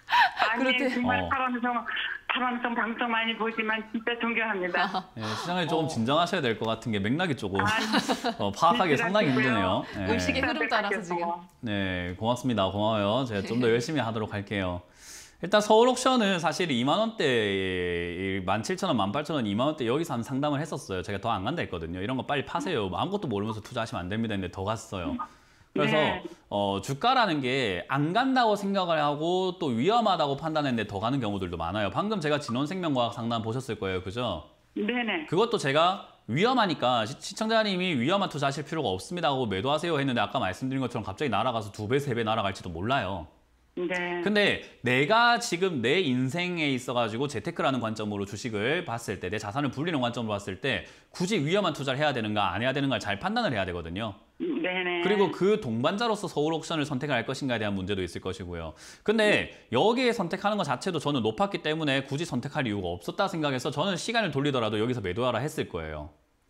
S2: 아 그렇대. 정말 어. 파란성 파란성 방송 많이 보지만 진짜 존경합니다. 네, 아. 시장에 예, 조금 어. 진정하셔야 될 것 같은 게 맥락이 조금 아, 어, 파악하기 상당히 힘드네요. 네. 예. 의식의 흐름 따라서 지금. 네 고맙습니다. 고마워요. 제가 좀 더 열심히 하도록 할게요. 일단 서울 옥션은 사실 2만 원대, 17,000원, 18,000원, 2만 원대 여기서 한 상담을 했었어요. 제가 더 안 간다 했거든요. 이런 거 빨리 파세요. 아무것도 모르면서 투자하시면 안 됩니다. 근데 더 갔어요. 그래서 네. 어, 주가라는 게 안 간다고 생각을 하고 또 위험하다고 판단했는데 더 가는 경우들도 많아요. 방금 제가 진원생명과학 상담 보셨을 거예요. 그죠? 네네. 그것도 제가 위험하니까 시, 청자님이 위험한 투자하실 필요가 없습니다 하고 매도하세요 했는데 아까 말씀드린 것처럼 갑자기 날아가서 두 배, 세 배 날아갈지도 몰라요. 네. 근데 내가 지금 내 인생에 있어가지고 재테크라는 관점으로 주식을 봤을 때, 내 자산을 불리는 관점으로 봤을 때 굳이 위험한 투자를 해야 되는가 안 해야 되는가를 잘 판단을 해야 되거든요.
S3: 네네. 그리고
S2: 그 동반자로서 서울 옥션을 선택할 것인가에 대한 문제도 있을 것이고요. 근데 네. 여기에 선택하는 것 자체도 저는 높았기 때문에 굳이 선택할 이유가 없었다 생각해서 저는 시간을 돌리더라도 여기서 매도하라 했을 거예요.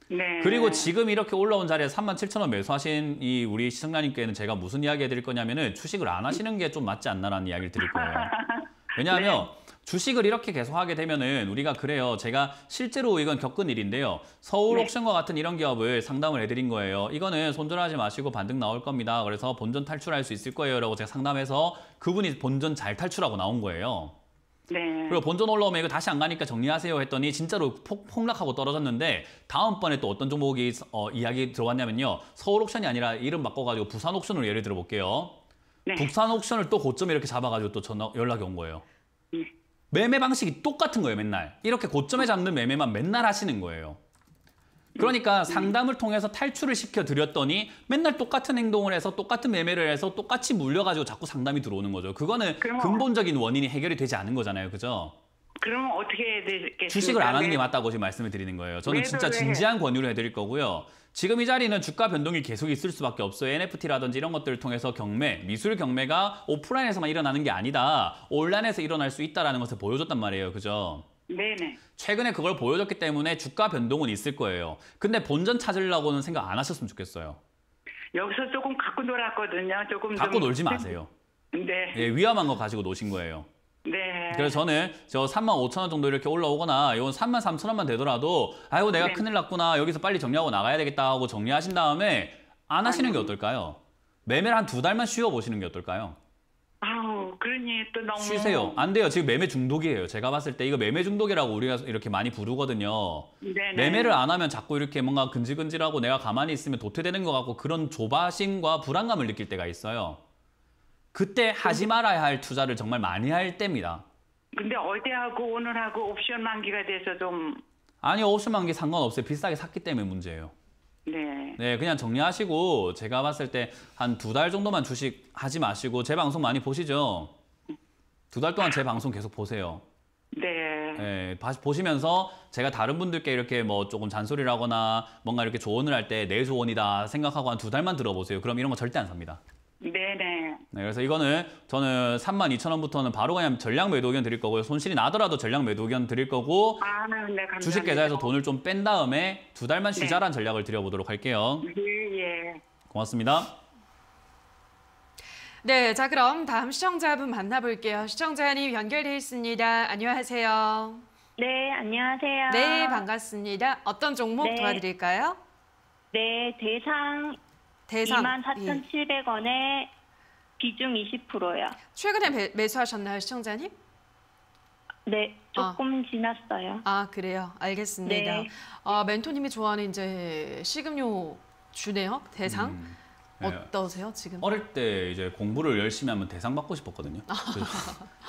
S2: 네. 그리고 지금 이렇게 올라온 자리에 37,000원 매수하신 이 우리 시청자님께는 제가 무슨 이야기 해드릴 거냐면은 주식을 안 하시는 게 좀 맞지 않나라는 이야기를 드릴 거예요. 왜냐하면 네. 주식을 이렇게 계속 하게 되면은 우리가 그래요. 제가 실제로 이건 겪은 일인데요. 서울 네. 옥션과 같은 이런 기업을 상담을 해드린 거예요. 이거는 손절하지 마시고 반등 나올 겁니다. 그래서 본전 탈출할 수 있을 거예요. 라고 제가 상담해서 그분이 본전 잘 탈출하고 나온 거예요. 네. 그리고 본전 올라오면 이거 다시 안 가니까 정리하세요 했더니 진짜로 폭, 폭락하고 떨어졌는데 다음번에 또 어떤 종목이 어, 이야기 들어왔냐면요. 서울 옥션이 아니라 이름 바꿔가지고 부산 옥션으로 예를 들어볼게요. 네. 북산 옥션을 또 고점에 이렇게 잡아가지고 또 전화, 연락이 온 거예요. 네. 매매 방식이 똑같은 거예요, 맨날. 이렇게 고점에 잡는 매매만 맨날 하시는 거예요. 그러니까 상담을 통해서 탈출을 시켜드렸더니 맨날 똑같은 행동을 해서 똑같은 매매를 해서 똑같이 물려가지고 자꾸 상담이 들어오는 거죠. 그거는 근본적인 원인이 해결이 되지 않은 거잖아요. 그죠? 그러면 어떻게 해야 되겠습니까? 주식을 안 하는 게 네. 맞다고 지금 말씀을 드리는 거예요. 저는 진짜 진지한 권유를 해드릴 거고요. 지금 이 자리는 주가 변동이 계속 있을 수밖에 없어요. NFT라든지 이런 것들을 통해서 경매, 미술 경매가 오프라인에서만 일어나는 게 아니다. 온라인에서 일어날 수 있다는 것을 보여줬단 말이에요. 그죠? 네네. 최근에 그걸 보여줬기 때문에 주가 변동은 있을 거예요. 근데 본전 찾으려고는 생각 안 하셨으면 좋겠어요. 여기서 조금 갖고 놀았거든요. 조금 갖고 놀지 마세요. 네. 예, 위험한 거 가지고 노신 거예요. 네. 그래서 저는 저 3만 5천 원 정도 이렇게 올라오거나 이건 3만 3천 원만 되더라도 아이고 내가 네. 큰일 났구나 여기서 빨리 정리하고 나가야 되겠다 하고 정리하신 다음에 안 하시는 아니요. 게 어떨까요? 매매를 한 두 달만 쉬어보시는 게 어떨까요?
S3: 아우 그러니 또 너무 쉬세요.
S2: 안 돼요. 지금 매매 중독이에요. 제가 봤을 때 이거 매매 중독이라고 우리가 이렇게 많이 부르거든요.
S3: 네네. 매매를 안
S2: 하면 자꾸 이렇게 뭔가 근질근질하고 내가 가만히 있으면 도태되는 것 같고 그런 조바심과 불안감을 느낄 때가 있어요. 그때 음. 하지 말아야 할 투자를 정말 많이 할 때입니다.
S3: 근데 어제하고 오늘하고 옵션 만기가 돼서 좀
S2: 아니 옵션 만기 상관없어요. 비싸게 샀기 때문에 문제예요. 네. 네, 그냥 정리하시고 제가 봤을 때 한 두 달 정도만 주식 하지 마시고 제 방송 많이 보시죠? 두 달 동안 제 방송 계속 보세요. 네. 네, 보시면서 제가 다른 분들께 이렇게 뭐 조금 잔소리라거나 뭔가 이렇게 조언을 할 때 내 조언이다 생각하고 한 두 달만 들어보세요. 그럼 이런 거 절대 안 삽니다. 네네. 네, 그래서 이거는 저는 3 2 0 0원부터는 바로 그냥 전량 매도 의견 드릴 거고요. 손실이 나더라도 전량 매도 의견 드릴 거고
S3: 아, 네, 네, 감사합니다. 주식 계좌에서
S2: 돈을 좀 뺀 다음에 두 달만 쉬자란 네. 전략을 드려보도록 할게요.
S3: 네, 예.
S2: 고맙습니다.
S3: 네,
S1: 자 그럼 다음 시청자분 만나볼게요. 시청자님 연결돼 있습니다. 안녕하세요. 네, 안녕하세요. 네, 반갑습니다. 어떤 종목 네. 도와드릴까요? 네, 대상 대상 24,700원에 예. 비중 20%요. 최근에 매, 매수하셨나요, 시청자님? 네, 조금 아. 지났어요. 아, 그래요. 알겠습니다. 네. 아, 멘토님이 좋아하는 이제 식음료 주네요, 대상. 음. 네. 어떠세요 지금? 어릴
S2: 때 이제 공부를 열심히 하면 대상 받고 싶었거든요. 아. 그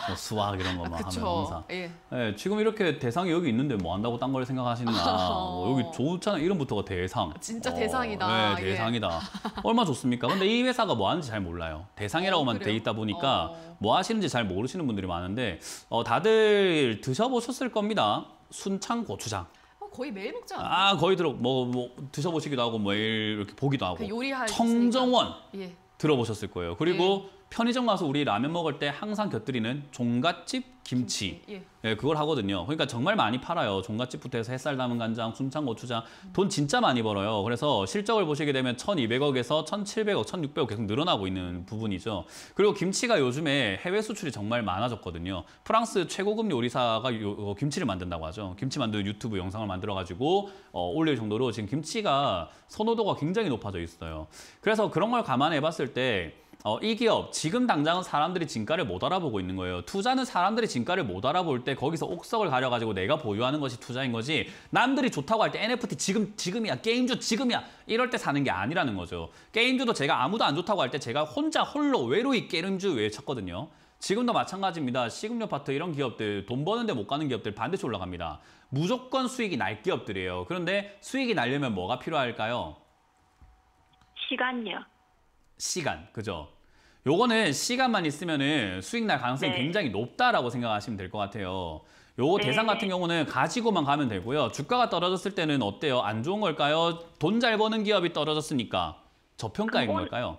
S2: 뭐 수학 이런 거만 하면 그쵸. 항상. 예. 예, 지금 이렇게 대상이 여기 있는데 뭐 한다고 딴 걸 생각하시나. 아. 뭐 여기 좋잖아 이름부터가 대상. 아, 진짜 어, 대상이다. 네, 예. 대상이다. 얼마 좋습니까? 근데 이 회사가 뭐 하는지 잘 몰라요. 대상이라고만 어, 돼 있다 보니까 어. 뭐 하시는지 잘 모르시는 분들이 많은데 어, 다들 드셔보셨을 겁니다. 순창 고추장.
S3: 거의 매일 먹잖아요. 아
S2: 거의 들어 뭐, 뭐 드셔보시기도 하고 뭐 매일 이렇게 보기도 그 하고. 그 요리할 청정원 예. 들어보셨을 거예요. 그리고 예. 편의점 가서 우리 라면 먹을 때 항상 곁들이는 종갓집 김치. 김치. 예. 예. 그걸 하거든요. 그러니까 정말 많이 팔아요. 종갓집부터 해서 햇살 담은 간장, 순창 고추장. 돈 진짜 많이 벌어요. 그래서 실적을 보시게 되면 1,200억에서 1,700억, 1,600억 계속 늘어나고 있는 부분이죠. 그리고 김치가 요즘에 해외 수출이 정말 많아졌거든요. 프랑스 최고급 요리사가 요, 어, 김치를 만든다고 하죠. 김치 만드는 유튜브 영상을 만들어 가지고 어, 올릴 정도로 지금 김치가 선호도가 굉장히 높아져 있어요. 그래서 그런 걸 감안해 봤을 때 어, 이 기업 지금 당장은 사람들이 진가를 못 알아보고 있는 거예요. 투자는 사람들이 진가를 못 알아볼 때 거기서 옥석을 가려가지고 내가 보유하는 것이 투자인 거지 남들이 좋다고 할 때 NFT 지금, 지금이야 게임주 지금이야 이럴 때 사는 게 아니라는 거죠. 게임주도 제가 아무도 안 좋다고 할 때 제가 혼자 홀로 외로이 게임주 외에 쳤거든요. 지금도 마찬가지입니다. 식음료 파트 이런 기업들 돈 버는데 못 가는 기업들 반드시 올라갑니다. 무조건 수익이 날 기업들이에요. 그런데 수익이 날려면 뭐가 필요할까요? 시간요. 시간, 그죠? 요거는 시간만 있으면은 수익 날 가능성이 네. 굉장히 높다라고 생각하시면 될 것 같아요. 요거 네. 대상 같은 경우는 가지고만 가면 되고요. 주가가 떨어졌을 때는 어때요? 안 좋은 걸까요? 돈 잘 버는 기업이 떨어졌으니까 저평가인 그건... 걸까요?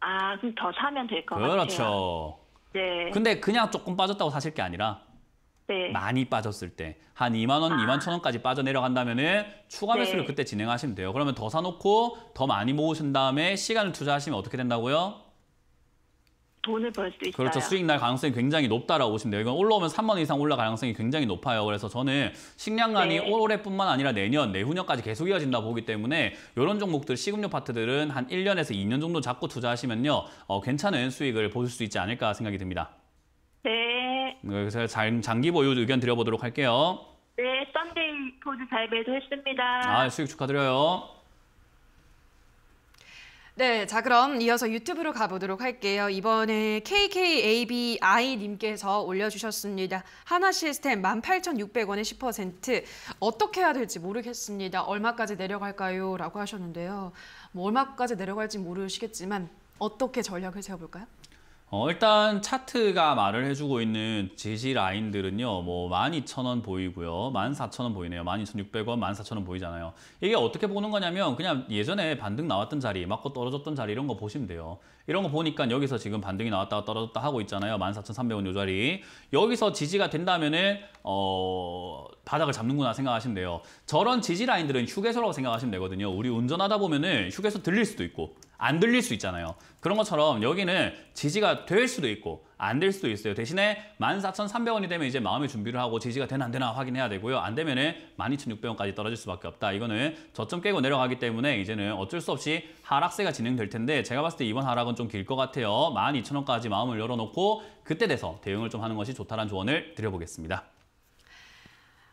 S3: 아, 그럼 더 사면 될 것 같아요. 그렇죠. 네. 근데
S2: 그냥 조금 빠졌다고 사실 게 아니라 네. 많이 빠졌을 때 한 2만 원, 아. 2만 천 원까지 빠져 내려간다면은 추가 매수를 네. 그때 진행하시면 돼요. 그러면 더 사놓고 더 많이 모으신 다음에 시간을 투자하시면 어떻게 된다고요?
S3: 돈을 벌 수 있어요. 그렇죠. 수익
S2: 날 가능성이 굉장히 높다라고 보시면 돼요. 이건 올라오면 3만 원 이상 올라 갈 가능성이 굉장히 높아요. 그래서 저는 식량난이 네. 올해뿐만 아니라 내년, 내후년까지 계속 이어진다 보기 때문에 이런 종목들, 식음료 파트들은 한 1년에서 2년 정도 잡고 투자하시면요. 어, 괜찮은 수익을 보실 수 있지 않을까 생각이 듭니다. 네. 네. 여기서 네, 장기 보유 의견 드려보도록 할게요.
S3: 네, 썬데이 포즈 잘 매도했습니다. 아,
S2: 수익 축하드려요.
S1: 네, 자 그럼 이어서 유튜브로 가보도록 할게요. 이번에 KKABI님께서 올려주셨습니다. 하나 시스템 18,600원에 10% 어떻게 해야 될지 모르겠습니다. 얼마까지 내려갈까요? 라고 하셨는데요. 뭐 얼마까지 내려갈지 모르시겠지만 어떻게 전략을 세워볼까요?
S2: 어, 일단 차트가 말을 해주고 있는 지시 라인들은요. 뭐 12,000원 보이고요. 14,000원 보이네요. 12,600원, 14,000원 보이잖아요. 이게 어떻게 보는 거냐면 그냥 예전에 반등 나왔던 자리, 맞고 떨어졌던 자리 이런 거 보시면 돼요. 이런 거 보니까 여기서 지금 반등이 나왔다가 떨어졌다 하고 있잖아요. 14,300원 요 자리. 여기서 지지가 된다면은 어... 바닥을 잡는구나 생각하시면 돼요. 저런 지지 라인들은 휴게소라고 생각하시면 되거든요. 우리 운전하다 보면은 휴게소 들릴 수도 있고 안 들릴 수 있잖아요. 그런 것처럼 여기는 지지가 될 수도 있고 안 될 수도 있어요. 대신에 14,300원이 되면 이제 마음의 준비를 하고 지지가 되나 안 되나 확인해야 되고요. 안 되면 은 12,600원까지 떨어질 수밖에 없다. 이거는 저점 깨고 내려가기 때문에 이제는 어쩔 수 없이 하락세가 진행될 텐데 제가 봤을 때 이번 하락은 좀 길 것 같아요. 12,000원까지 마음을 열어놓고 그때 돼서 대응을 좀 하는 것이 좋다는 조언을 드려보겠습니다.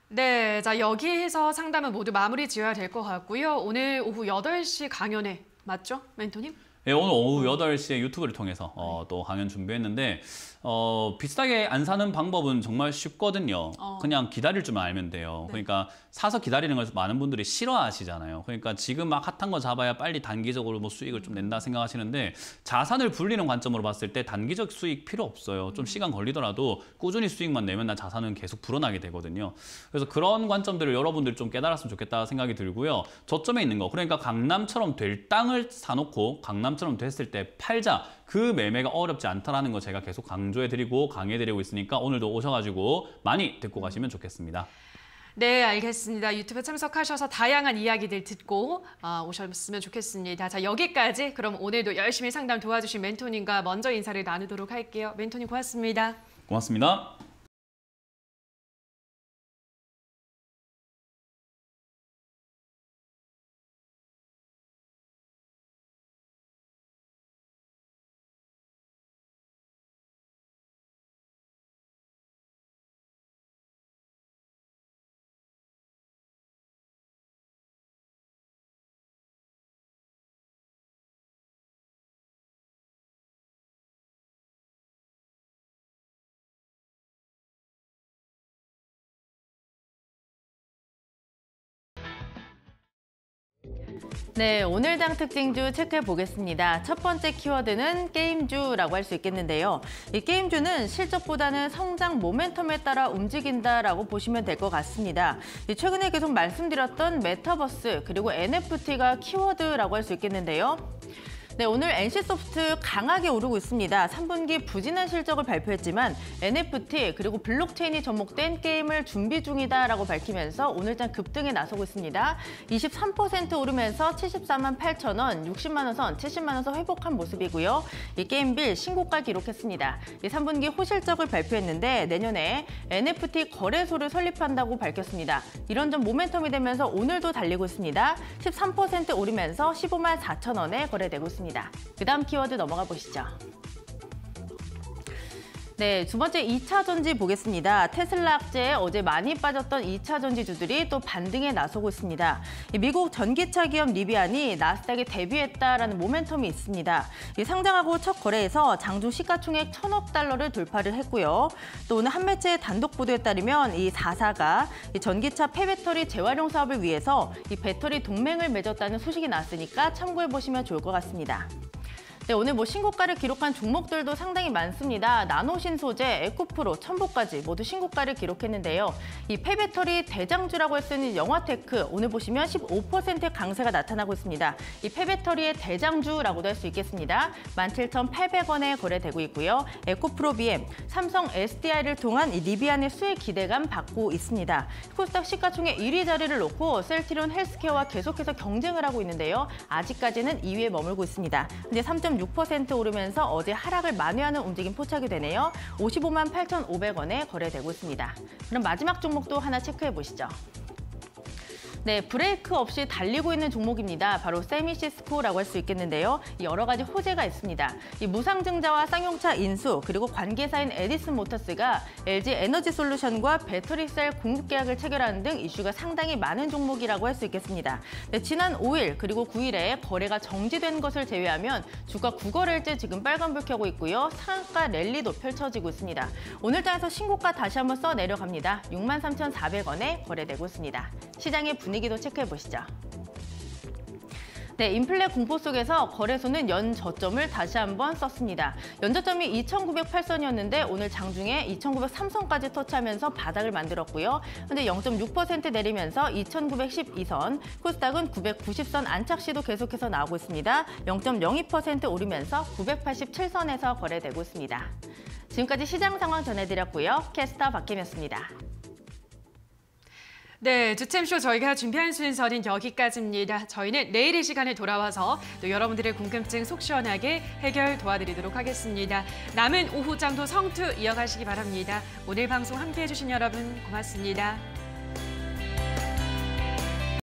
S1: 네, 자 여기에서 상담은 모두 마무리 지어야 될 것 같고요. 오늘 오후 8시 강연에 맞죠? 멘토님?
S2: 네, 오늘 오후 8시에 유튜브를 통해서 어, 또 강연 준비했는데 어, 비싸게 안 사는 방법은 정말 쉽거든요. 어. 그냥 기다릴 줄만 알면 돼요. 네. 그러니까 사서 기다리는 걸 많은 분들이 싫어하시잖아요. 그러니까 지금 막 핫한 거 잡아야 빨리 단기적으로 뭐 수익을 좀 낸다 생각하시는데 자산을 불리는 관점으로 봤을 때 단기적 수익 필요 없어요. 좀 음. 시간 걸리더라도 꾸준히 수익만 내면 나 자산은 계속 불어나게 되거든요. 그래서 그런 관점들을 여러분들 좀 깨달았으면 좋겠다 생각이 들고요. 저점에 있는 거 그러니까 강남처럼 될 땅을 사놓고 강남처럼 됐을 때 팔자 그 매매가 어렵지 않다라는 거 제가 계속 강조해드리고 강의해드리고 있으니까 오늘도 오셔가지고 많이 듣고 가시면 좋겠습니다.
S1: 네, 알겠습니다. 유튜브 참석하셔서 다양한 이야기들 듣고 어, 오셨으면 좋겠습니다. 자, 여기까지 그럼 오늘도 열심히 상담 도와주신 멘토님과 먼저 인사를
S3: 나누도록 할게요. 멘토님 고맙습니다. 고맙습니다. 네, 오늘 당 특징주 체크해 보겠습니다. 첫 번째 키워드는 게임주라고 할 수 있겠는데요. 이 게임주는 실적보다는 성장 모멘텀에 따라 움직인다라고 보시면 될 것 같습니다. 최근에 계속 말씀드렸던 메타버스 그리고 NFT가 키워드라고 할 수 있겠는데요. 네, 오늘 NC소프트 강하게 오르고 있습니다. 3분기 부진한 실적을 발표했지만 NFT 그리고 블록체인이 접목된 게임을 준비 중이다라고 밝히면서 오늘장 급등에 나서고 있습니다. 23% 오르면서 74만 8천 원, 60만 원선, 70만 원선 회복한 모습이고요. 이 게임빌 신고가 기록했습니다. 이 3분기 호실적을 발표했는데 내년에 NFT 거래소를 설립한다고 밝혔습니다. 이런 점 모멘텀이 되면서 오늘도 달리고 있습니다. 13% 오르면서 15만 4천 원에 거래되고 있습니다. 있습니다. 그 다음 키워드 넘어가 보시죠. 네, 두 번째 이차 전지 보겠습니다. 테슬라 악재에 어제 많이 빠졌던 이차 전지주들이 또 반등에 나서고 있습니다. 미국 전기차 기업 리비안이 나스닥에 데뷔했다라는 모멘텀이 있습니다. 상장하고 첫 거래에서 장주 시가총액 천억 달러를 돌파를 했고요. 또 오늘 한 매체의 단독 보도에 따르면 이 사사가 전기차 폐배터리 재활용 사업을 위해서 이 배터리 동맹을 맺었다는 소식이 나왔으니까 참고해 보시면 좋을 것 같습니다. 네, 오늘 뭐 신고가를 기록한 종목들도 상당히 많습니다. 나노신 소재, 에코프로, 첨보까지 모두 신고가를 기록했는데요. 이 폐배터리 대장주라고 할 수 있는 영화테크 오늘 보시면 15%의 강세가 나타나고 있습니다. 이 폐배터리의 대장주라고도 할 수 있겠습니다. 17,800원에 거래되고 있고요. 에코프로 BM, 삼성 SDI를 통한 이 리비안의 수익 기대감 받고 있습니다. 코스닥 시가총액 1위 자리를 놓고 셀티론 헬스케어와 계속해서 경쟁을 하고 있는데요. 아직까지는 2위에 머물고 있습니다. 근데 3. 0.6% 오르면서 어제 하락을 만회하는 움직임 포착이 되네요. 55만 8,500원에 거래되고 있습니다. 그럼 마지막 종목도 하나 체크해 보시죠. 네, 브레이크 없이 달리고 있는 종목입니다. 바로 세미시스코라고 할 수 있겠는데요. 여러 가지 호재가 있습니다. 이 무상증자와 쌍용차 인수, 그리고 관계사인 에디슨 모터스가 LG 에너지 솔루션과 배터리셀 공급 계약을 체결하는 등 이슈가 상당히 많은 종목이라고 할 수 있겠습니다. 네, 지난 5일 그리고 9일에 거래가 정지된 것을 제외하면 주가 9거래일째 지금 빨간불 켜고 있고요. 상한가 랠리도 펼쳐지고 있습니다. 오늘따라서 신고가 다시 한번 써 내려갑니다. 63,400원에 거래되고 있습니다. 시장의 분위 분위기도 체크해 보시죠. 네, 인플레 공포 속에서 거래소는 연 저점을 다시 한번 썼습니다. 연 저점이 2,908선이었는데 오늘 장중에 2,903선까지 터치하면서 바닥을 만들었고요. 현재 0.6% 내리면서 2,912선, 코스닥은 990선 안착 시도 계속해서 나오고 있습니다. 0.02% 오르면서 987선에서 거래되고 있습니다. 지금까지 시장 상황 전해드렸고요. 캐스터 박혜미였습니다.
S1: 네, 주챔쇼 저희가 준비한 순서는 여기까지입니다. 저희는 내일 이 시간에 돌아와서 또 여러분들의 궁금증 속 시원하게 해결 도와드리도록 하겠습니다. 남은 오후장도 성투 이어가시기 바랍니다. 오늘 방송 함께해 주신 여러분 고맙습니다.